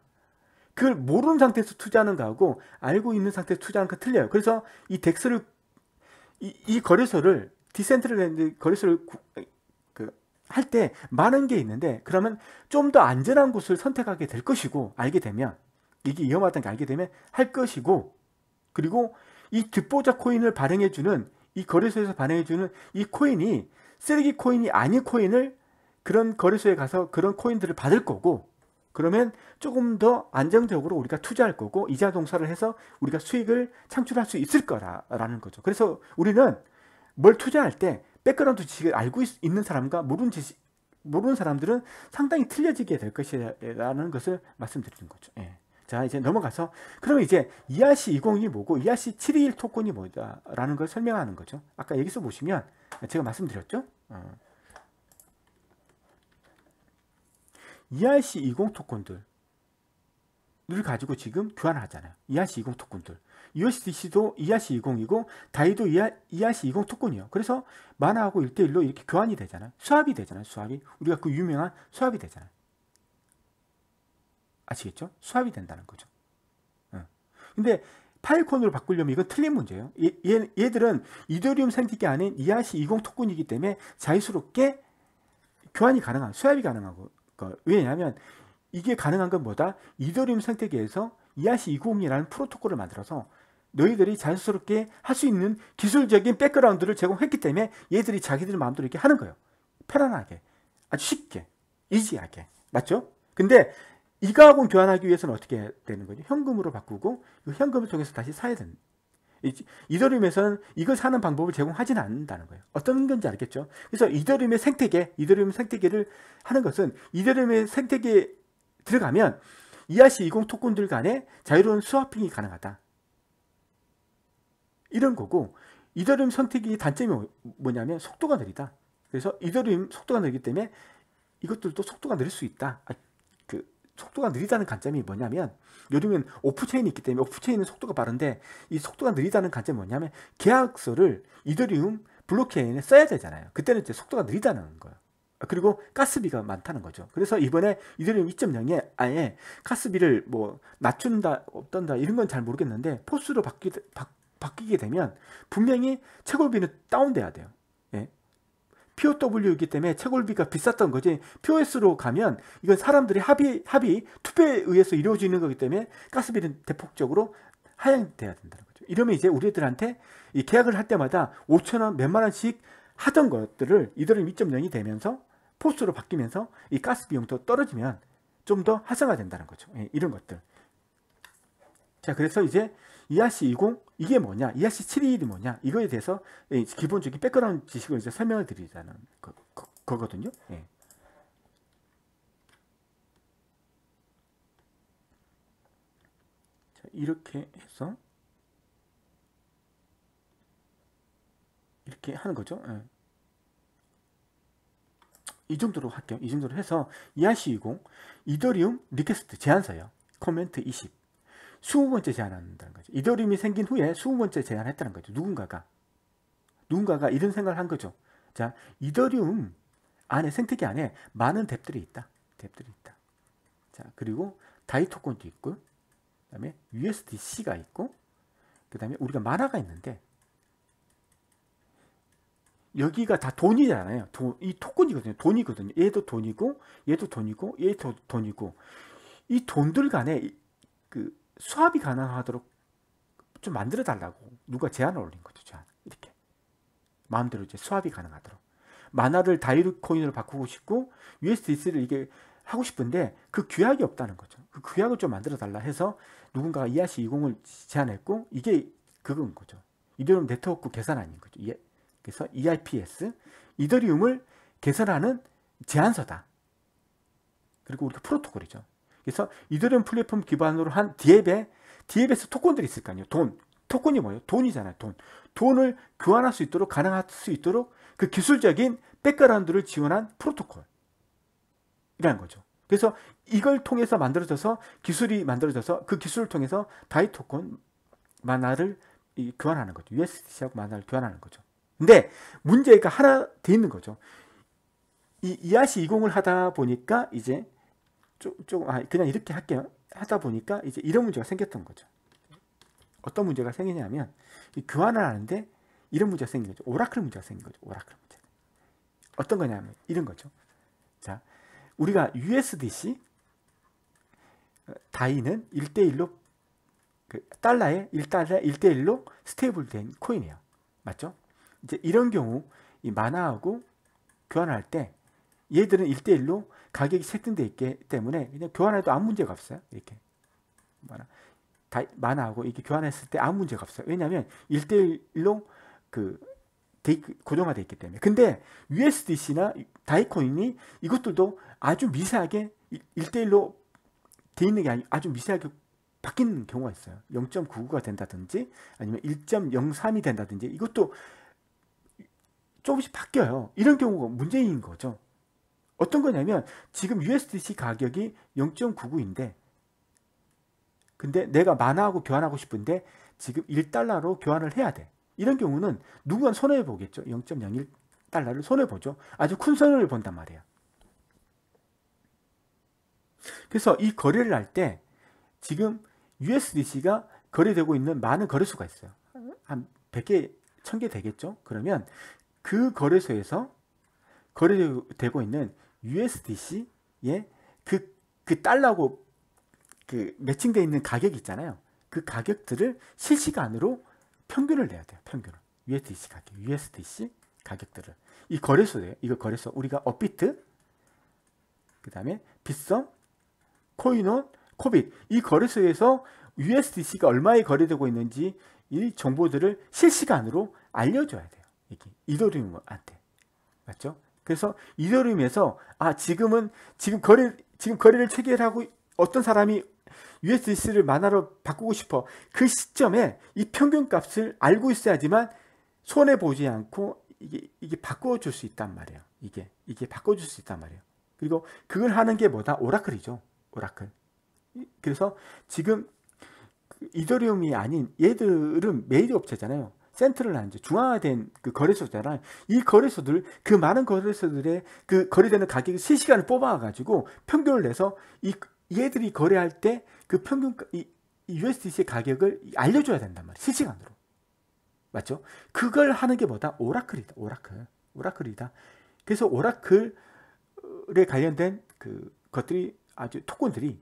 A: 그걸 모르는 상태에서 투자하는 거하고 알고 있는 상태에서 투자하는 거 틀려요. 그래서 이 덱스를 이, 이 거래소를 디센트를 거래소를 그 할 때 많은 게 있는데 그러면 좀 더 안전한 곳을 선택하게 될 것이고 알게 되면 이게 위험하다는 게 알게 되면 할 것이고 그리고 이듣보자 코인을 발행해 주는 이 거래소에서 발행해 주는 이 코인이 쓰레기 코인이 아닌 코인을 그런 거래소에 가서 그런 코인들을 받을 거고 그러면 조금 더 안정적으로 우리가 투자할 거고 이자 동사를 해서 우리가 수익을 창출할 수 있을 거라는 거죠. 그래서 우리는 뭘 투자할 때 백그라운드 지식을 알고 있, 는 사람과 모르는 지식 모르는 사람들은 상당히 틀려지게 될 것이라는 것을 말씀드리는 거죠. 예. 자 이제 넘어가서 그러면 이제 ERC 20이 뭐고 ERC 721 토큰이 뭐다라는 걸 설명하는 거죠. 아까 여기서 보시면 제가 말씀드렸죠. 어. ERC20 토큰들을 가지고 지금 교환하잖아요. ERC20 토큰들. USDC도 ERC20이고 다이도 ERC20 토큰이요. 그래서 만화하고 1대1로 이렇게 교환이 되잖아요. 수합이 되잖아요. 수합이. 우리가 그 유명한 수합이 되잖아요. 아시겠죠? 수합이 된다는 거죠. 응. 예. 근데 파일콘으로 바꾸려면 이건 틀린 문제예요. 얘, 얘 들은 이더리움 생태계 아닌 ERC20 토큰이기 때문에 자유스럽게 교환이 가능한, 수합이 가능하고 왜냐하면 이게 가능한 건 뭐다? 이더리움 생태계에서 ERC 290이라는 프로토콜을 만들어서 너희들이 자연스럽게 할 수 있는 기술적인 백그라운드를 제공했기 때문에 얘들이 자기들 마음대로 이렇게 하는 거예요. 편안하게, 아주 쉽게, 이지하게. 맞죠? 근데 이거하고 교환하기 위해서는 어떻게 되는 거죠? 현금으로 바꾸고 그 현금을 통해서 다시 사야 된다. 이더리움에서는 이걸 사는 방법을 제공하진 않는다는 거예요. 어떤 건지 알겠죠? 그래서 이더리움의 생태계, 이더리움 생태계를 하는 것은 이더리움의 생태계에 들어가면 이 r c 20 토큰들 간에 자유로운 스와핑이 가능하다. 이런 거고 이더리움 선택이 단점이 뭐냐면 속도가 느리다. 그래서 이더리움 속도가 느리기 때문에 이것들도 속도가 느릴 수 있다. 속도가 느리다는 관점이 뭐냐면 요즘엔 오프체인이 있기 때문에 오프체인은 속도가 빠른데 이 속도가 느리다는 관점이 뭐냐면 계약서를 이더리움 블록체인에 써야 되잖아요. 그때는 이제 속도가 느리다는 거예요. 그리고 가스비가 많다는 거죠. 그래서 이번에 이더리움 2.0에 아예 가스비를 뭐 낮춘다, 없던다 이런 건 잘 모르겠는데 포스로 바뀌, 바, 바뀌게 되면 분명히 채굴비는 다운돼야 돼요. POW이기 때문에 채굴비가 비쌌던 거지 POS로 가면 이건 사람들이 합의 합의 투표에 의해서 이루어지는 거기 때문에 가스비는 대폭적으로 하향돼야 된다는 거죠. 이러면 이제 우리들한테 이 계약을 할 때마다 5천 원 몇만 원씩 하던 것들을 이들은 2.0이 되면서 포스로 바뀌면서 이 가스 비용도 떨어지면 좀 더 활성화된다는 거죠. 예, 이런 것들. 자, 그래서 이제 ERC 20 이게 뭐냐, ERC 721이 뭐냐 이거에 대해서 기본적인 백그라운드 지식을 이제 설명을 드리자는 거, 거 거든요 예. 자, 이렇게 해서 이렇게 하는 거죠. 예. 이 정도로 할게요. 이 정도로 해서 ERC20 이더리움 리퀘스트 제안서요. 코멘트 20 스무 번째 제안한다는 거죠. 이더리움이 생긴 후에 스무 번째 제안했다는 거죠. 누군가가. 누군가가 이런 생각을 한 거죠. 자, 이더리움 안에 생태계 안에 많은 뎁들이 있다. 뎁들이 있다. 자, 그리고 다이토콘도 있고 그다음에 USDC가 있고 그다음에 우리가 만화가 있는데 여기가 다 돈이잖아요. 돈, 이 토큰이거든요. 돈이거든요. 얘도 돈이고 얘도 돈이고 얘도 돈이고 이 돈들 간에 수합이 가능하도록 좀 만들어 달라고 누가 제안을 올린 거죠 제안 이렇게 마음대로 이제 수합이 가능하도록 만화를 다이코인으로 바꾸고 싶고 USDC를 이게 하고 싶은데 그 규약이 없다는 거죠 그 규약을 좀 만들어 달라 해서 누군가가 이하시 20을 제안했고 이게 그건 거죠 이더리움 네트워크 계산 아닌 거죠 그래서 EIPS 이더리움을 개선하는 제안서다 그리고 우리가 프로토콜이죠 그래서 이더리움 플랫폼 기반으로 한 디앱에 디앱에서 토큰들이 있을 거 아니에요. 돈. 토큰이 뭐예요? 돈이잖아요. 돈. 돈을 교환할 수 있도록 가능할 수 있도록 그 기술적인 백그라운드를 지원한 프로토콜이라는 거죠. 그래서 이걸 통해서 만들어져서 기술이 만들어져서 그 기술을 통해서 다이 토큰 만화를 교환하는 거죠. USDC하고 만화를 교환하는 거죠. 근데 문제가 하나 돼 있는 거죠. 이 이아시 20을 하다 보니까 이제 조금 아 그냥 이렇게 할게요. 하다 보니까 이제 이런 문제가 생겼던 거죠. 어떤 문제가 생기냐면 교환을 하는데 이런 문제가 생긴 거죠. 오라클 문제가 생긴 거죠. 오라클 문제. 어떤 거냐면 이런 거죠. 자, 우리가 USDC 어, 다이는 1대1로 그 달러에 1달러 1대1로 스테이블 된 코인이에요. 맞죠? 이제 이런 경우 이 만화하고 교환할 때 얘들은 1대1로 가격이 세팅되어 있기 때문에 그냥 교환해도 아무 문제가 없어요. 이렇게. 만화. 다, 만화하고 이렇게 교환했을 때 아무 문제가 없어요. 왜냐면 하하 1대1로 그 고정화되어 있기 때문에. 근데 USDC나 다이코인이 이것들도 아주 미세하게 1대1로 되어 있는 게 아니고 아주 미세하게 바뀌는 경우가 있어요. 0.99가 된다든지 아니면 1.03이 된다든지 이것도 조금씩 바뀌어요. 이런 경우가 문제인 거죠. 어떤 거냐면 지금 USDC 가격이 0.99인데 근데 내가 만화하고 교환하고 싶은데 지금 1달러로 교환을 해야 돼. 이런 경우는 누구한 손해 보겠죠. 0.01달러를 손해 보죠. 아주 큰 손해를 본단 말이에요. 그래서 이 거래를 할 때 지금 USDC가 거래되고 있는 많은 거래소가 있어요. 한 100개, 1000개 되겠죠? 그러면 그 거래소에서 거래되고 있는 USDC 예그 그 달러고 그, 그 매칭되어 있는 가격 이 있잖아요. 그 가격들을 실시간으로 평균을 내야 돼요. 평균을 USDC 가격, USDC 가격들을 이거래소에요 이거 거래소 우리가 업비트 그 다음에 빗썸, 코인원, 코빗 이 거래소에서 USDC가 얼마에 거래되고 있는지 이 정보들을 실시간으로 알려줘야 돼요. 이게 이더리움한테 맞죠? 그래서 이런 의미에서 아 지금은 지금 거리 지금 거리를 체결하고 어떤 사람이 USDC를 만화로 바꾸고 싶어 그 시점에 이 평균값을 알고 있어야지만 손해 보지 않고 이게 이게 바꿔줄 수 있단 말이에요. 이게 이게 바꿔줄 수 있단 말이에요. 그리고 그걸 하는 게 뭐다 오라클이죠. 오라클. 그래서 지금 그 이더리움이 아닌 얘들은 메이드 업체잖아요. 센트럴 라는지 중앙화된 그 거래소잖아요. 이 거래소들 그 많은 거래소들의 그 거래되는 가격을 실시간을 뽑아 가지고 평균을 내서 이 얘들이 거래할 때 그 평균 이, 이 USDC의 가격을 알려줘야 된단 말이에요. 실시간으로 맞죠? 그걸 하는 게 뭐다? 오라클이다. 오라클 오라클이다. 그래서 오라클에 관련된 그 것들이 아주 토큰들이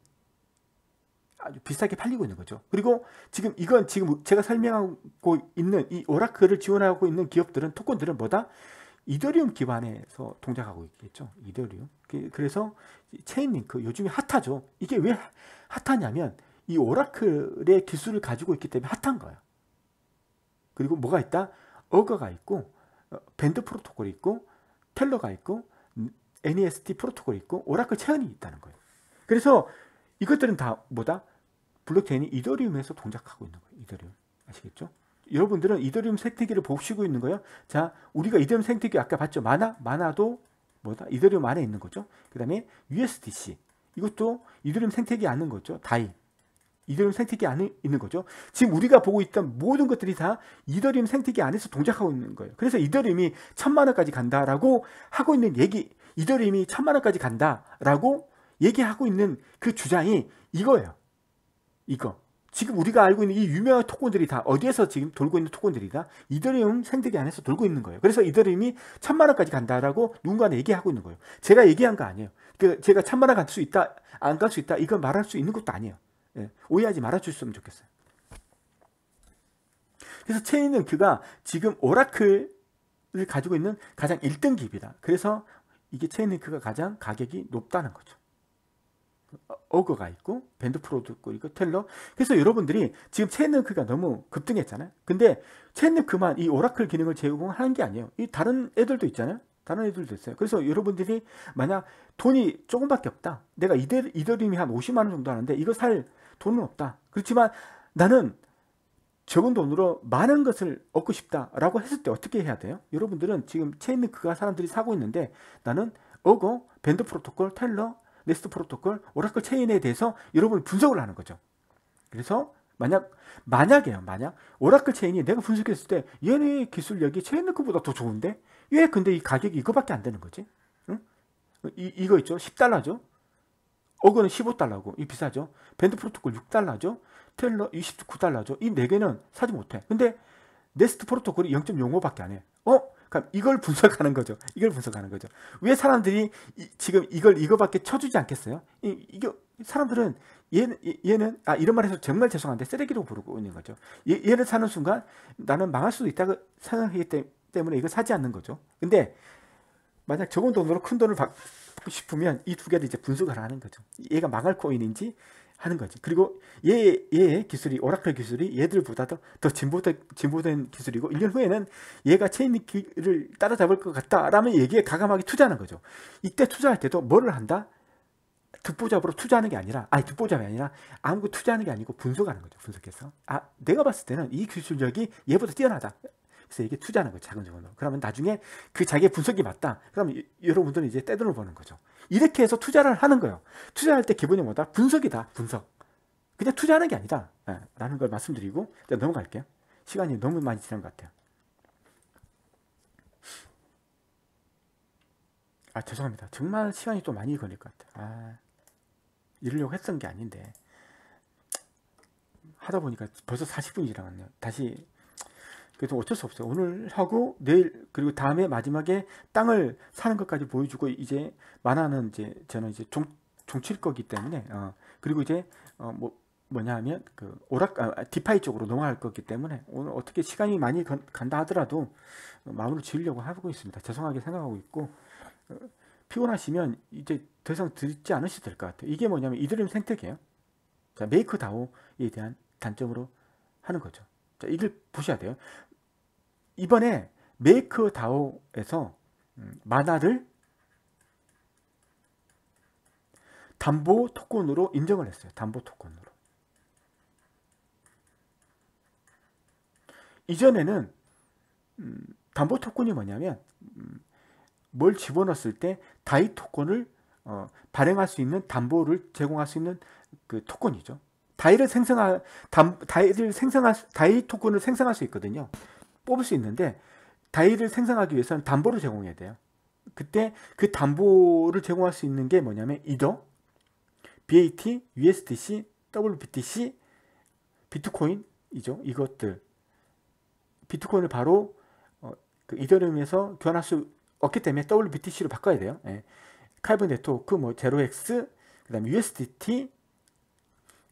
A: 아주 비싸게 팔리고 있는 거죠. 그리고 지금 이건 지금 제가 설명하고 있는 이 오라클을 지원하고 있는 기업들은 토큰들은 뭐다? 이더리움 기반에서 동작하고 있겠죠. 이더리움. 그, 그래서 체인링크 요즘에 핫하죠. 이게 왜 핫하냐면 이 오라클의 기술을 가지고 있기 때문에 핫한 거예요. 그리고 뭐가 있다? 어거가 있고 어, 밴드 프로토콜이 있고 텔러가 있고 음, NEST 프로토콜이 있고 오라클 체언이 있다는 거예요. 그래서 이것들은 다 뭐다? 블록체인이 이더리움에서 동작하고 있는 거예요. 이더리움. 아시겠죠? 여러분들은 이더리움 생태계를 보시고 있는 거예요. 자, 우리가 이더리움 생태계 아까 봤죠? 만화? 만화도 뭐다? 이더리움 안에 있는 거죠. 그 다음에 USDC. 이것도 이더리움 생태계 안는 거죠. 다이. 이더리움 생태계 안에 있는 거죠. 지금 우리가 보고 있던 모든 것들이 다 이더리움 생태계 안에서 동작하고 있는 거예요. 그래서 이더리움이 천만 원까지 간다라고 하고 있는 얘기, 이더리움이 천만 원까지 간다라고 얘기하고 있는 그 주장이 이거예요. 이거. 지금 우리가 알고 있는 이 유명한 토큰들이 다 어디에서 지금 돌고 있는 토큰들이다? 이더리움 생태계 안에서 돌고 있는 거예요. 그래서 이더리움이 천만 원까지 간다라고 누군가는 얘기하고 있는 거예요. 제가 얘기한 거 아니에요. 그 제가 천만 원 갈 수 있다, 안 갈 수 있다, 이건 말할 수 있는 것도 아니에요. 예, 오해하지 말아주셨으면 좋겠어요. 그래서 체인은 그가 지금 오라클을 가지고 있는 가장 1등 기업이다. 그래서 이게 체인링크가 가장 가격이 높다는 거죠. 어거가 있고 밴드 프로도 있고 이거 텔러 그래서 여러분들이 지금 체인크가 링 너무 급등했잖아요 근데 체인 링크만이 오라클 기능을 제공하는 게 아니에요 이 다른 애들도 있잖아요 다른 애들도 있어요 그래서 여러분들이 만약 돈이 조금밖에 없다 내가 이들, 이더림이 한 50만원 정도 하는데 이거 살 돈은 없다 그렇지만 나는 적은 돈으로 많은 것을 얻고 싶다라고 했을 때 어떻게 해야 돼요? 여러분들은 지금 체인크가 링 사람들이 사고 있는데 나는 어거, 밴드 프로토콜, 텔러, 네스트 프로토콜, 오라클 체인에 대해서 여러분이 분석을 하는 거죠. 그래서 만약 만약에요. 만약 오라클 체인이 내가 분석했을 때 얘네 기술력이 체인네크보다 더 좋은데 왜 근데 이 가격이 이거밖에 안 되는 거지? 응? 이, 이거 있죠. 10달러죠. 어그는 15달러고 이 비싸죠. 밴드 프로토콜 6달러죠. 테일러 29달러죠. 이 네 개는 사지 못해. 근데 네스트 프로토콜이 0.05밖에 안 해. 어? 그럼 이걸 분석하는 거죠. 이걸 분석하는 거죠. 왜 사람들이 이, 지금 이걸 이거밖에 쳐주지 않겠어요? 이, 이게 사람들은 얘, 얘는 아 이런 말해서 정말 죄송한데 쓰레기로 부르고 있는 거죠. 얘, 얘를 사는 순간 나는 망할 수도 있다고 생각하기 때문에 이거 사지 않는 거죠. 근데 만약 적은 돈으로 큰 돈을 받고 싶으면 이 두 개를 이제 분석을 하는 거죠. 얘가 망할 코인인지 하는 거지. 그리고 얘, 얘의 기술이 오라클 기술이 얘들보다 더, 진보된, 진보된 기술이고 1년 후에는 얘가 체인리키를 따라잡을 것 같다라는 얘기에 가감하게 투자하는 거죠. 이때 투자할 때도 뭐를 한다? 득보잡으로 투자하는 게 아니라 아니 득보잡이 아니라 아무것 투자하는 게 아니고 분석하는 거죠. 분석해서 아 내가 봤을 때는 이 기술력이 얘보다 뛰어나다. 그래서 이게 투자하는 거예요. 작은 정원으로. 그러면 나중에 그 자기의 분석이 맞다. 그러면 여러분들은 이제 떼돈을 버는 거죠. 이렇게 해서 투자를 하는 거예요. 투자할 때 기본이 뭐다? 분석이다. 분석. 그냥 투자하는 게 아니다. 예, 라는 걸 말씀드리고 이제 넘어갈게요. 시간이 너무 많이 지난 것 같아요. 아 죄송합니다. 정말 시간이 또 많이 걸릴 것 같아요. 아, 이러려고 했던 게 아닌데 하다 보니까 벌써 40분이 지나갔네요. 다시 그래서 어쩔 수 없어요. 오늘 하고 내일 그리고 다음에 마지막에 땅을 사는 것까지 보여주고 이제 만화는 이제 저는 이제 종, 종칠 거기 때문에 어, 그리고 이제 어, 뭐 뭐냐 하면 그 오락 아, 아 디파이 쪽으로 넘어갈 거기 때문에 오늘 어떻게 시간이 많이 건, 간다 하더라도 마무리 지으려고 하고 있습니다. 죄송하게 생각하고 있고 어, 피곤하시면 이제 더 이상 듣지 않으셔도 될 것 같아요. 이게 뭐냐면 이드림 생태계예요. 자, 메이크 다오에 대한 단점으로 하는 거죠. 자, 이걸 보셔야 돼요. 이번에 메이크다오에서 음, 만화를 담보 토큰으로 인정을 했어요. 담보 토큰으로. 이전에는 음, 담보 토큰이 뭐냐면 음, 뭘 집어넣었을 때 다이 토큰을 어, 발행할 수 있는 담보를 제공할 수 있는 그 토큰이죠. 다이를 생성할 담, 다이를 생성할 다이 토큰을 생성할 수 있거든요. 뽑을 수 있는데 다이를 생성하기 위해서는 담보를 제공해야 돼요. 그때 그 담보를 제공할 수 있는 게 뭐냐면 이더, BAT, USDC, WBTC, 비트코인이죠. 이것들 비트코인을 바로 어, 그 이더리움에서 교환할 수 없기 때문에 WBTC로 바꿔야 돼요. 예. 이브 네트워크 뭐제로 x 그다음에 USDT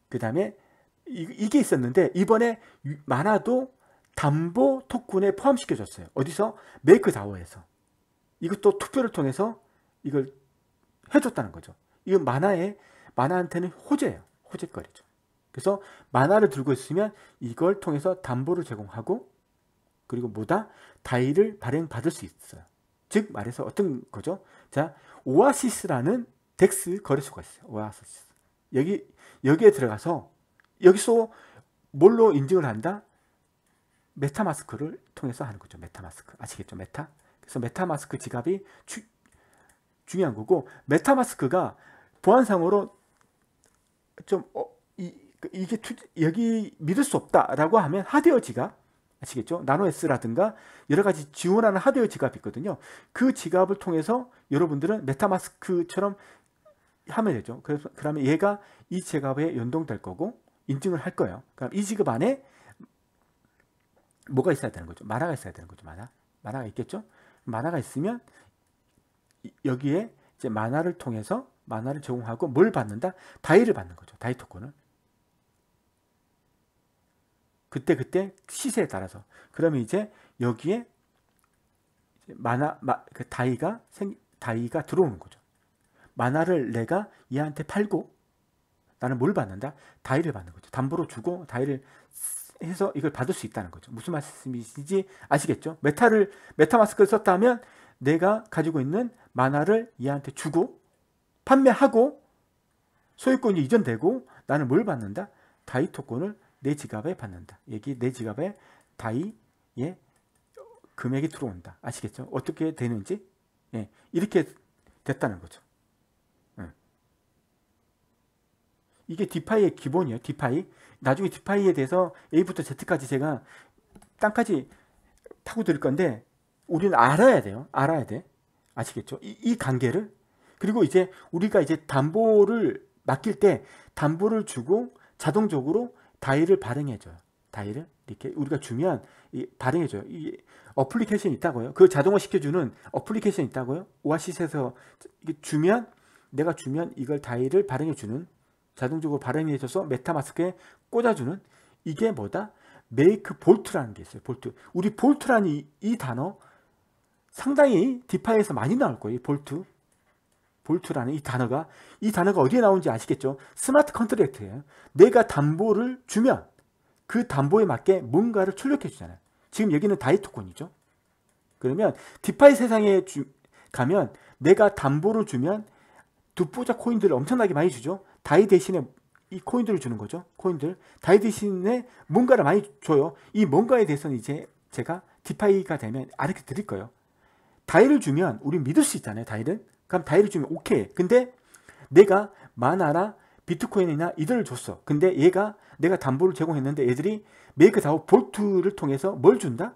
A: 그다음에 이, 게 있었는데 이번에 많아도 담보 토큰에 포함시켜줬어요. 어디서? 메이크다오에서. 이것도 투표를 통해서 이걸 해줬다는 거죠. 이건 만화에 만화한테는 호재예요. 호재거리죠. 그래서 만화를 들고 있으면 이걸 통해서 담보를 제공하고 그리고 뭐다? 다이를 발행받을 수 있어요. 즉 말해서 어떤 거죠? 자, 오아시스라는 덱스 거래소가 있어요. 오아시스. 여기 여기에 들어가서 여기서 뭘로 인증을 한다? 메타마스크를 통해서 하는 거죠. 메타마스크. 아시겠죠? 메타? 그래서 메타마스크 지갑이 주, 중요한 거고 메타마스크가 보안상으로 좀 어, 이, 그 이게 투, 여기 믿을 수 없다라고 하면 하드웨어 지갑 아시겠죠? 나노 S라든가 여러 가지 지원하는 하드웨어 지갑이 있거든요. 그 지갑을 통해서 여러분들은 메타마스크처럼 하면 되죠. 그래서 그러면 얘가 이 지갑에 연동될 거고 인증을 할 거예요. 그럼 이 지갑 안에 뭐가 있어야 되는 거죠? 만화가 있어야 되는 거죠. 만화. 만화가 있겠죠? 만화가 있으면 여기에 이제 만화를 통해서 만화를 제공하고 뭘 받는다? 다이를 받는 거죠. 다이 토큰을. 그때 그때 시세에 따라서. 그러면 이제 여기에 만화 마, 그 다이가 생 다이가 들어오는 거죠. 만화를 내가 얘한테 팔고 나는 뭘 받는다? 다이를 받는 거죠. 담보로 주고 다이를 해서 이걸 받을 수 있다는 거죠. 무슨 말씀이신지 아시겠죠? 메타를 메타마스크를 썼다면 내가 가지고 있는 만화를 얘한테 주고 판매하고 소유권이 이전되고 나는 뭘 받는다? 다이토권을 내 지갑에 받는다. 여기 내 지갑에 다이의 금액이 들어온다. 아시겠죠? 어떻게 되는지 예, 이렇게 됐다는 거죠. 이게 디파이의 기본이에요. 디파이. 나중에 디파이에 대해서 A부터 Z까지 제가 땅까지 파고들 건데 우리는 알아야 돼요. 알아야 돼. 아시겠죠? 이, 이 관계를. 그리고 이제 우리가 이제 담보를 맡길 때 담보를 주고 자동적으로 다이를 발행해줘요. 다이를 이렇게 우리가 주면 이, 발행해줘요. 이 어플리케이션 이 있다고요. 그 자동화 시켜주는 어플리케이션 이 있다고요. 오아시스에서 주면 내가 주면 이걸 다이를 발행해주는 자동적으로 발행이 되셔서 메타마스크에 꽂아주는 이게 뭐다? 메이크 볼트라는 게 있어요. 볼트. 우리 볼트라는 이, 이 단어 상당히 디파이에서 많이 나올 거예요. 볼트. 볼트라는 이 단어가 이 단어가 어디에 나오는지 아시겠죠? 스마트 컨트랙트예요. 내가 담보를 주면 그 담보에 맞게 뭔가를 출력해 주잖아요. 지금 여기는 다이 토콘이죠 그러면 디파이 세상에 주, 가면 내가 담보를 주면 두보자 코인들을 엄청나게 많이 주죠. 다이 대신에 이 코인들을 주는 거죠. 코인들. 다이 대신에 뭔가를 많이 줘요. 이 뭔가에 대해서는 이제 제가 디파이가 되면 알게 드릴 거예요. 다이를 주면 우리 믿을 수 있잖아요. 다이를. 그럼 다이를 주면 오케이. 근데 내가 만화나 비트코인이나 이들을 줬어. 근데 얘가 내가 담보를 제공했는데 얘들이 메이크다오 볼트를 통해서 뭘 준다?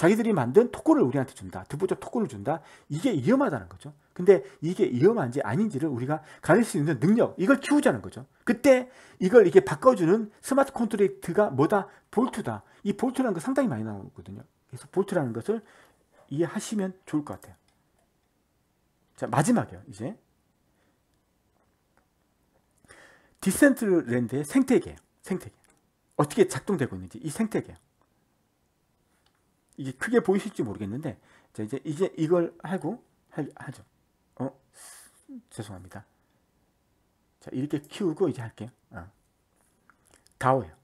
A: 자기들이 만든 토큰을 우리한테 준다. 두부자 토큰을 준다. 이게 위험하다는 거죠. 근데 이게 위험한지 아닌지를 우리가 가릴 수 있는 능력, 이걸 키우자는 거죠. 그때 이걸 이게 렇 바꿔주는 스마트 콘트랙트가 뭐다? 볼트다. 이 볼트라는 거 상당히 많이 나오거든요. 그래서 볼트라는 것을 이해하시면 좋을 것 같아요. 자, 마지막이요. 이제 디센트랜드의 생태계, 생태계. 어떻게 작동되고 있는지 이생태계 이게 크게 보이실지 모르겠는데 자 이제 이제 이걸 하고 하, 하죠. 어 죄송합니다. 자 이렇게 키우고 이제 할게요. 어. 다오예요.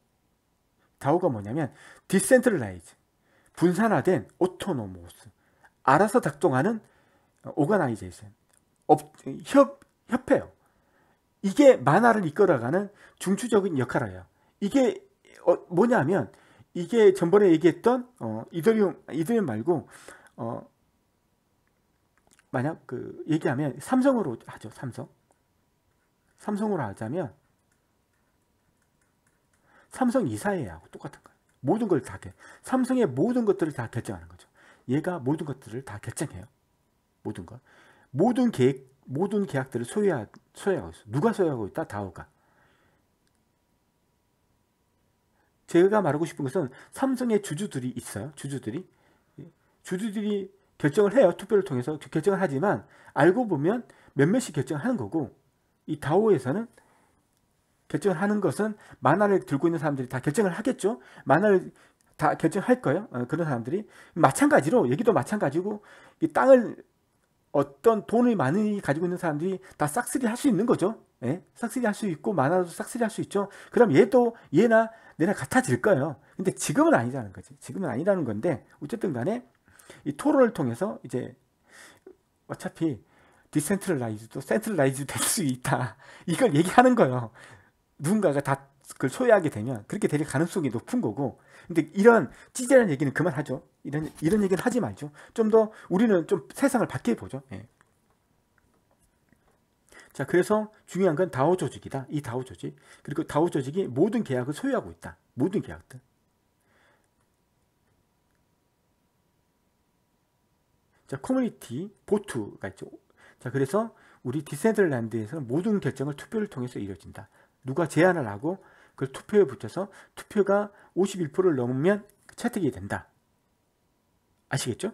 A: 다오가 뭐냐면 디센트럴라이즈 분산화된 오토노모스 알아서 작동하는 오가나이제이션 협, 협회요. 이게 만화를 이끌어가는 중추적인 역할을 해요. 이게 어, 뭐냐면 이게 전번에 얘기했던 어, 이더리움 이더리움 말고 어, 만약 그 얘기하면 삼성으로 하죠 삼성 삼성으로 하자면 삼성 이사회하고 똑같은 거예요 모든 걸다 삼성의 모든 것들을 다 결정하는 거죠 얘가 모든 것들을 다 결정해요 모든 것 모든 계획 모든 계약들을 소유하, 소유하고 있어 누가 소유하고 있다 다오가 제가 말하고 싶은 것은 삼성의 주주들이 있어요. 주주들이. 예. 주주들이 결정을 해요. 투표를 통해서 결정을 하지만 알고 보면 몇몇이 결정하는 을 거고 이 다오에서는 결정을 하는 것은 만화를 들고 있는 사람들이 다 결정을 하겠죠. 만화를 다 결정할 거예요. 어, 그런 사람들이 마찬가지로 여기도 마찬가지고 이 땅을 어떤 돈을 많이 가지고 있는 사람들이 다 싹쓸이 할 수 있는 거죠. 예? 싹쓸이 할 수 있고 많아도 싹쓸이 할 수 있죠. 그럼 얘도 얘나 내나 같아질 거예요. 근데 지금은 아니라는 거지. 지금은 아니라는 건데 어쨌든 간에 이 토론을 통해서 이제 어차피 디센트럴라이즈도 센트럴라이즈 될 수 있다. (laughs) 이걸 얘기하는 거예요. 누군가가 다 그걸 소유하게 되면 그렇게 될 가능성이 높은 거고 근데 이런 찌질한 얘기는 그만하죠. 이런 이런 얘기는 하지 말죠. 좀 더 우리는 좀 세상을 밖에 보죠. 예. 자, 그래서 중요한 건 다오 조직이다. 이 다오 조직. 그리고 다오 조직이 모든 계약을 소유하고 있다. 모든 계약들. 자, 커뮤니티 보트가 있죠. 자, 그래서 우리 디센트랜드에서는 모든 결정을 투표를 통해서 이루어진다. 누가 제안을 하고 그걸 투표에 붙여서 투표가 51%를 넘으면 채택이 된다. 아시겠죠?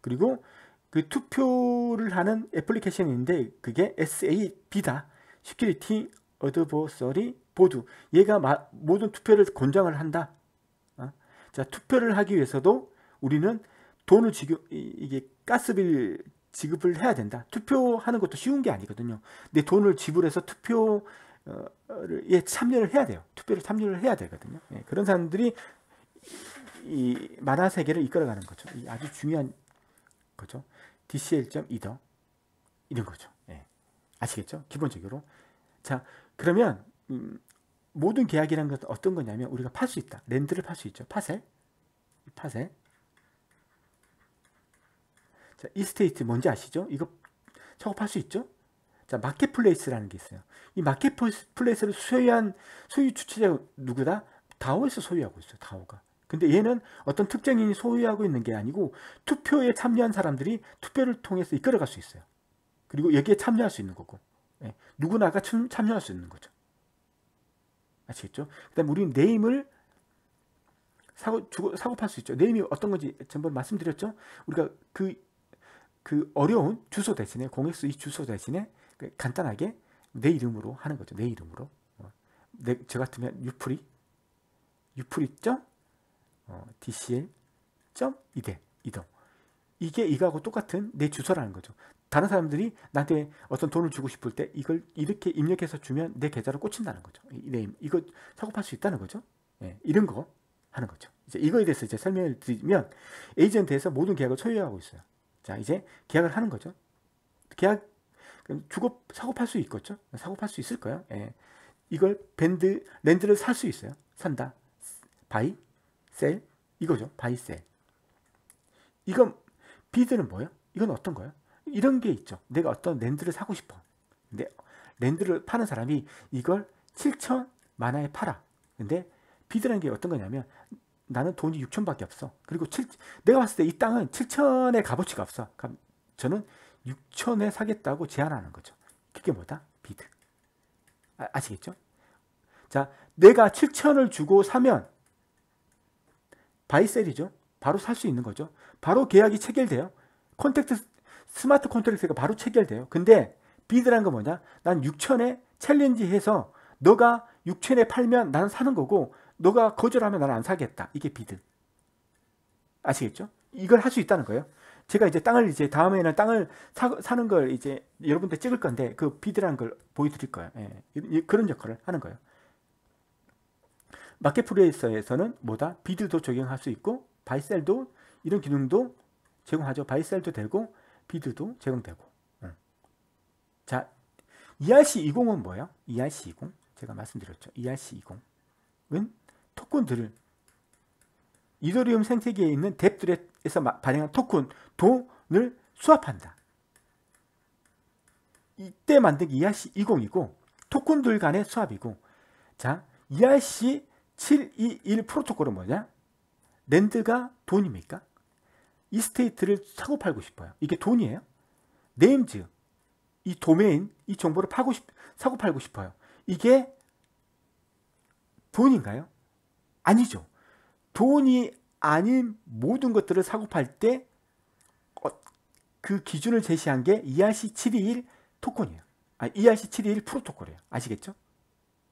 A: 그리고 그 투표를 하는 애플리케이션인데 그게 SAB다. Security Advisory Board. 얘가 마, 모든 투표를 권장을 한다. 어? 자 투표를 하기 위해서도 우리는 돈을 지급 이게 가스비 지급을 해야 된다. 투표하는 것도 쉬운 게 아니거든요. 내 돈을 지불해서 투표에 어, 어, 예, 참여를 해야 돼요. 투표를 참여를 해야 되거든요. 예, 그런 사람들이 이 만화 세계를 이끌어가는 거죠. 이 아주 중요한 거죠. DCL.이더 이런 거죠. 예. 아시겠죠? 기본적으로. 자, 그러면 음, 모든 계약이라는 것은 어떤 거냐면 우리가 팔 수 있다. 랜드를 팔 수 있죠. 파세. 파세. 자, 이스테이트 뭔지 아시죠? 이거 저거 팔 수 있죠? 자, 마켓플레이스라는 게 있어요. 이 마켓플레이스를 소유한 소유 주체자 누구다? 다오에서 소유하고 있어요. 다오가. 근데 얘는 어떤 특정인이 소유하고 있는 게 아니고 투표에 참여한 사람들이 투표를 통해서 이끌어갈 수 있어요. 그리고 여기에 참여할 수 있는 거고 예, 누구나가 참, 참여할 수 있는 거죠. 아시겠죠? 그 다음 에 우리는 네임을 사고, 주고, 사고팔 수 있죠. 네임이 어떤 건지 전번 말씀드렸죠? 우리가 그, 그 어려운 주소 대신에, 공익스이 주소 대신에 그 간단하게 내 이름으로 하는 거죠. 내 이름으로. 어. 내, 저 같으면 유프리, 유프리.com 어, DCL 점 이대 이동 이게 이거하고 똑같은 내 주소라는 거죠. 다른 사람들이 나한테 어떤 돈을 주고 싶을 때 이걸 이렇게 입력해서 주면 내 계좌로 꽂힌다는 거죠. 네임 이거 작업할 수 있다는 거죠. 예, 이런 거 하는 거죠. 이제 이거에 대해서 이제 설명을 드리면 에이전트에서 모든 계약을 소유하고 있어요. 자 이제 계약을 하는 거죠. 계약 주고 사고팔 수 있겠죠. 사고팔 수 있을 거예요. 예. 이걸 밴드 랜드를 살 수 있어요. 산다. 바이 셀 이거죠. 바이 셀. 이건 비드는 뭐예요? 이건 어떤 거예요? 이런 게 있죠. 내가 어떤 랜드를 사고 싶어. 근데 랜드를 파는 사람이 이걸 7천 만화에 팔아. 근데 비드라는 게 어떤 거냐면 나는 돈이 6천밖에 없어. 그리고 7 내가 봤을 때 이 땅은 7천의 값어치가 없어. 그럼 저는 6천에 사겠다고 제안하는 거죠. 그게 뭐다? 비드. 아, 시겠죠 자, 내가 7천을 주고 사면 바이셀이죠. 바로 살 수 있는 거죠. 바로 계약이 체결돼요. 컨택트 스마트 컨트랙트가 바로 체결돼요. 근데 비드란 거 뭐냐? 난 6천에 챌린지 해서 너가 6천에 팔면 나는 사는 거고 너가 거절하면 나는 안 사겠다. 이게 비드. 아시겠죠? 이걸 할 수 있다는 거예요. 제가 이제 땅을 이제 다음에는 땅을 사, 는걸 이제 여러분들 찍을 건데 그비드란걸 보여드릴 거예요. 예, 그런 역할을 하는 거예요. 마켓플레이스에서는 뭐다? 비드도 적용할 수 있고 바이셀도 이런 기능도 제공하죠. 바이셀도 되고 비드도 제공되고 자 ERC20은 뭐예요? ERC20 제가 말씀드렸죠. ERC20은 토큰들을 이더리움 생태계에 있는 뎁들에서 발행한 토큰 돈을 수합한다. 이때 만든 ERC20이고 토큰들 간의 수합이고 자 ERC 721 프로토콜은 뭐냐? 랜드가 돈입니까? 이스테이트를 사고 팔고 싶어요. 이게 돈이에요. 네임즈, 이 도메인, 이 정보를 파고 싶, 사고 팔고 싶어요. 이게 돈인가요? 아니죠. 돈이 아닌 모든 것들을 사고 팔때 어, 그 기준을 제시한 게 ERC721 토큰이에요. 아, ERC721 프로토콜이에요. 아시겠죠?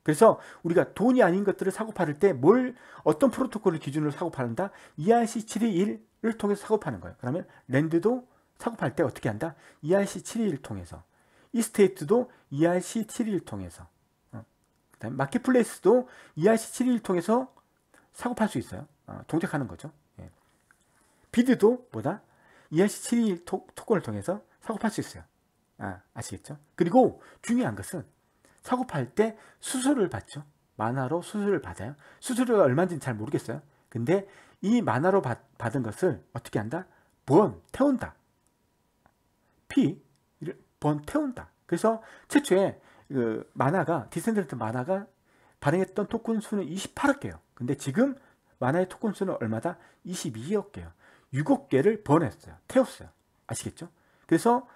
A: 그래서 우리가 돈이 아닌 것들을 사고 팔을 때 뭘 어떤 프로토콜을 기준으로 사고 파는다? ERC 721을 통해서 사고 파는 거예요. 그러면 랜드도 사고 팔때 어떻게 한다? ERC 721을 통해서. 이스테이트도 ERC 721을 통해서. 어. 그다음 마켓플레이스도 ERC 721을 통해서 사고 팔 수 있어요. 어, 동작하는 거죠. 예. 비드도 뭐다? ERC 721 토, 토을 통해서 사고 팔 수 있어요. 아, 아시겠죠? 그리고 중요한 것은 사고팔 때 수수료를 받죠. 만화로 수수료를 받아요. 수수료가 얼마인지는 잘 모르겠어요. 근데 이 만화로 받, 받은 것을 어떻게 한다? 번, 태운다. 피를 번, 태운다. 그래서 최초에 그 만화가, 디센드랜트 만화가 발행했던 토큰 수는 28억개요. 근데 지금 만화의 토큰 수는 얼마다? 22억개요. 6억개를 번했어요. 태웠어요. 아시겠죠? 그래서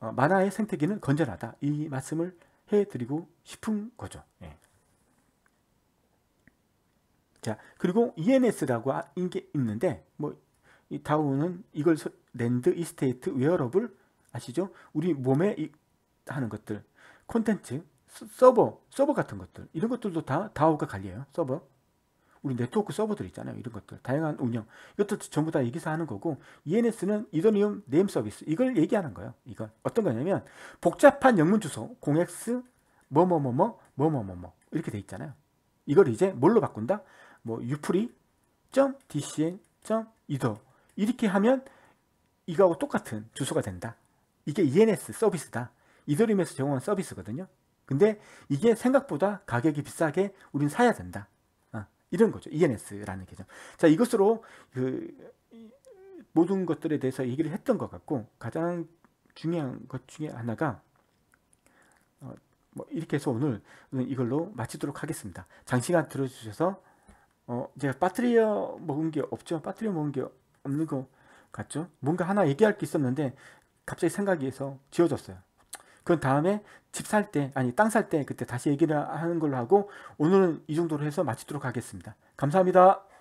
A: 어, 만화의 생태계는 건전하다. 이 말씀을 해드리고 싶은 거죠. 예. 자, 그리고 ENS라고 인게 아, 있는데 뭐이 다우는 이걸 랜드 이스테이트 웨어러블 아시죠? 우리 몸에 이, 하는 것들 콘텐츠 서버, 서버 같은 것들 이런 것들도 다 다우가 관리해요. 서버 우리 네트워크 서버들 있잖아요. 이런 것들. 다양한 운영. 이것도 전부 다 얘기서 하는 거고, ENS는 이더리움 네임 서비스. 이걸 얘기하는 거예요. 이걸. 어떤 거냐면, 복잡한 영문 주소, 0x, 뭐뭐뭐뭐, 뭐뭐뭐뭐. 이렇게 돼 있잖아요. 이걸 이제 뭘로 바꾼다? 뭐, 유프리.dcn.ether. 이렇게 하면 이거하고 똑같은 주소가 된다. 이게 ENS 서비스다. 이더리움에서 제공한 서비스거든요. 근데 이게 생각보다 가격이 비싸게 우린 사야 된다. 이런 거죠. ENS라는 개념. 자, 이것으로 그 모든 것들에 대해서 얘기를 했던 것 같고 가장 중요한 것 중에 하나가 어, 뭐 이렇게 해서 오늘 이걸로 마치도록 하겠습니다. 장시간 들어주셔서 어, 제가 빠트려 먹은 게 없죠. 빠트려 먹은 게 없는 거 같죠. 뭔가 하나 얘기할 게 있었는데 갑자기 생각이 해서 지워졌어요. 그 다음에 집 살 때, 아니 땅 살 때 그때 다시 얘기를 하는 걸로 하고 오늘은 이 정도로 해서 마치도록 하겠습니다. 감사합니다.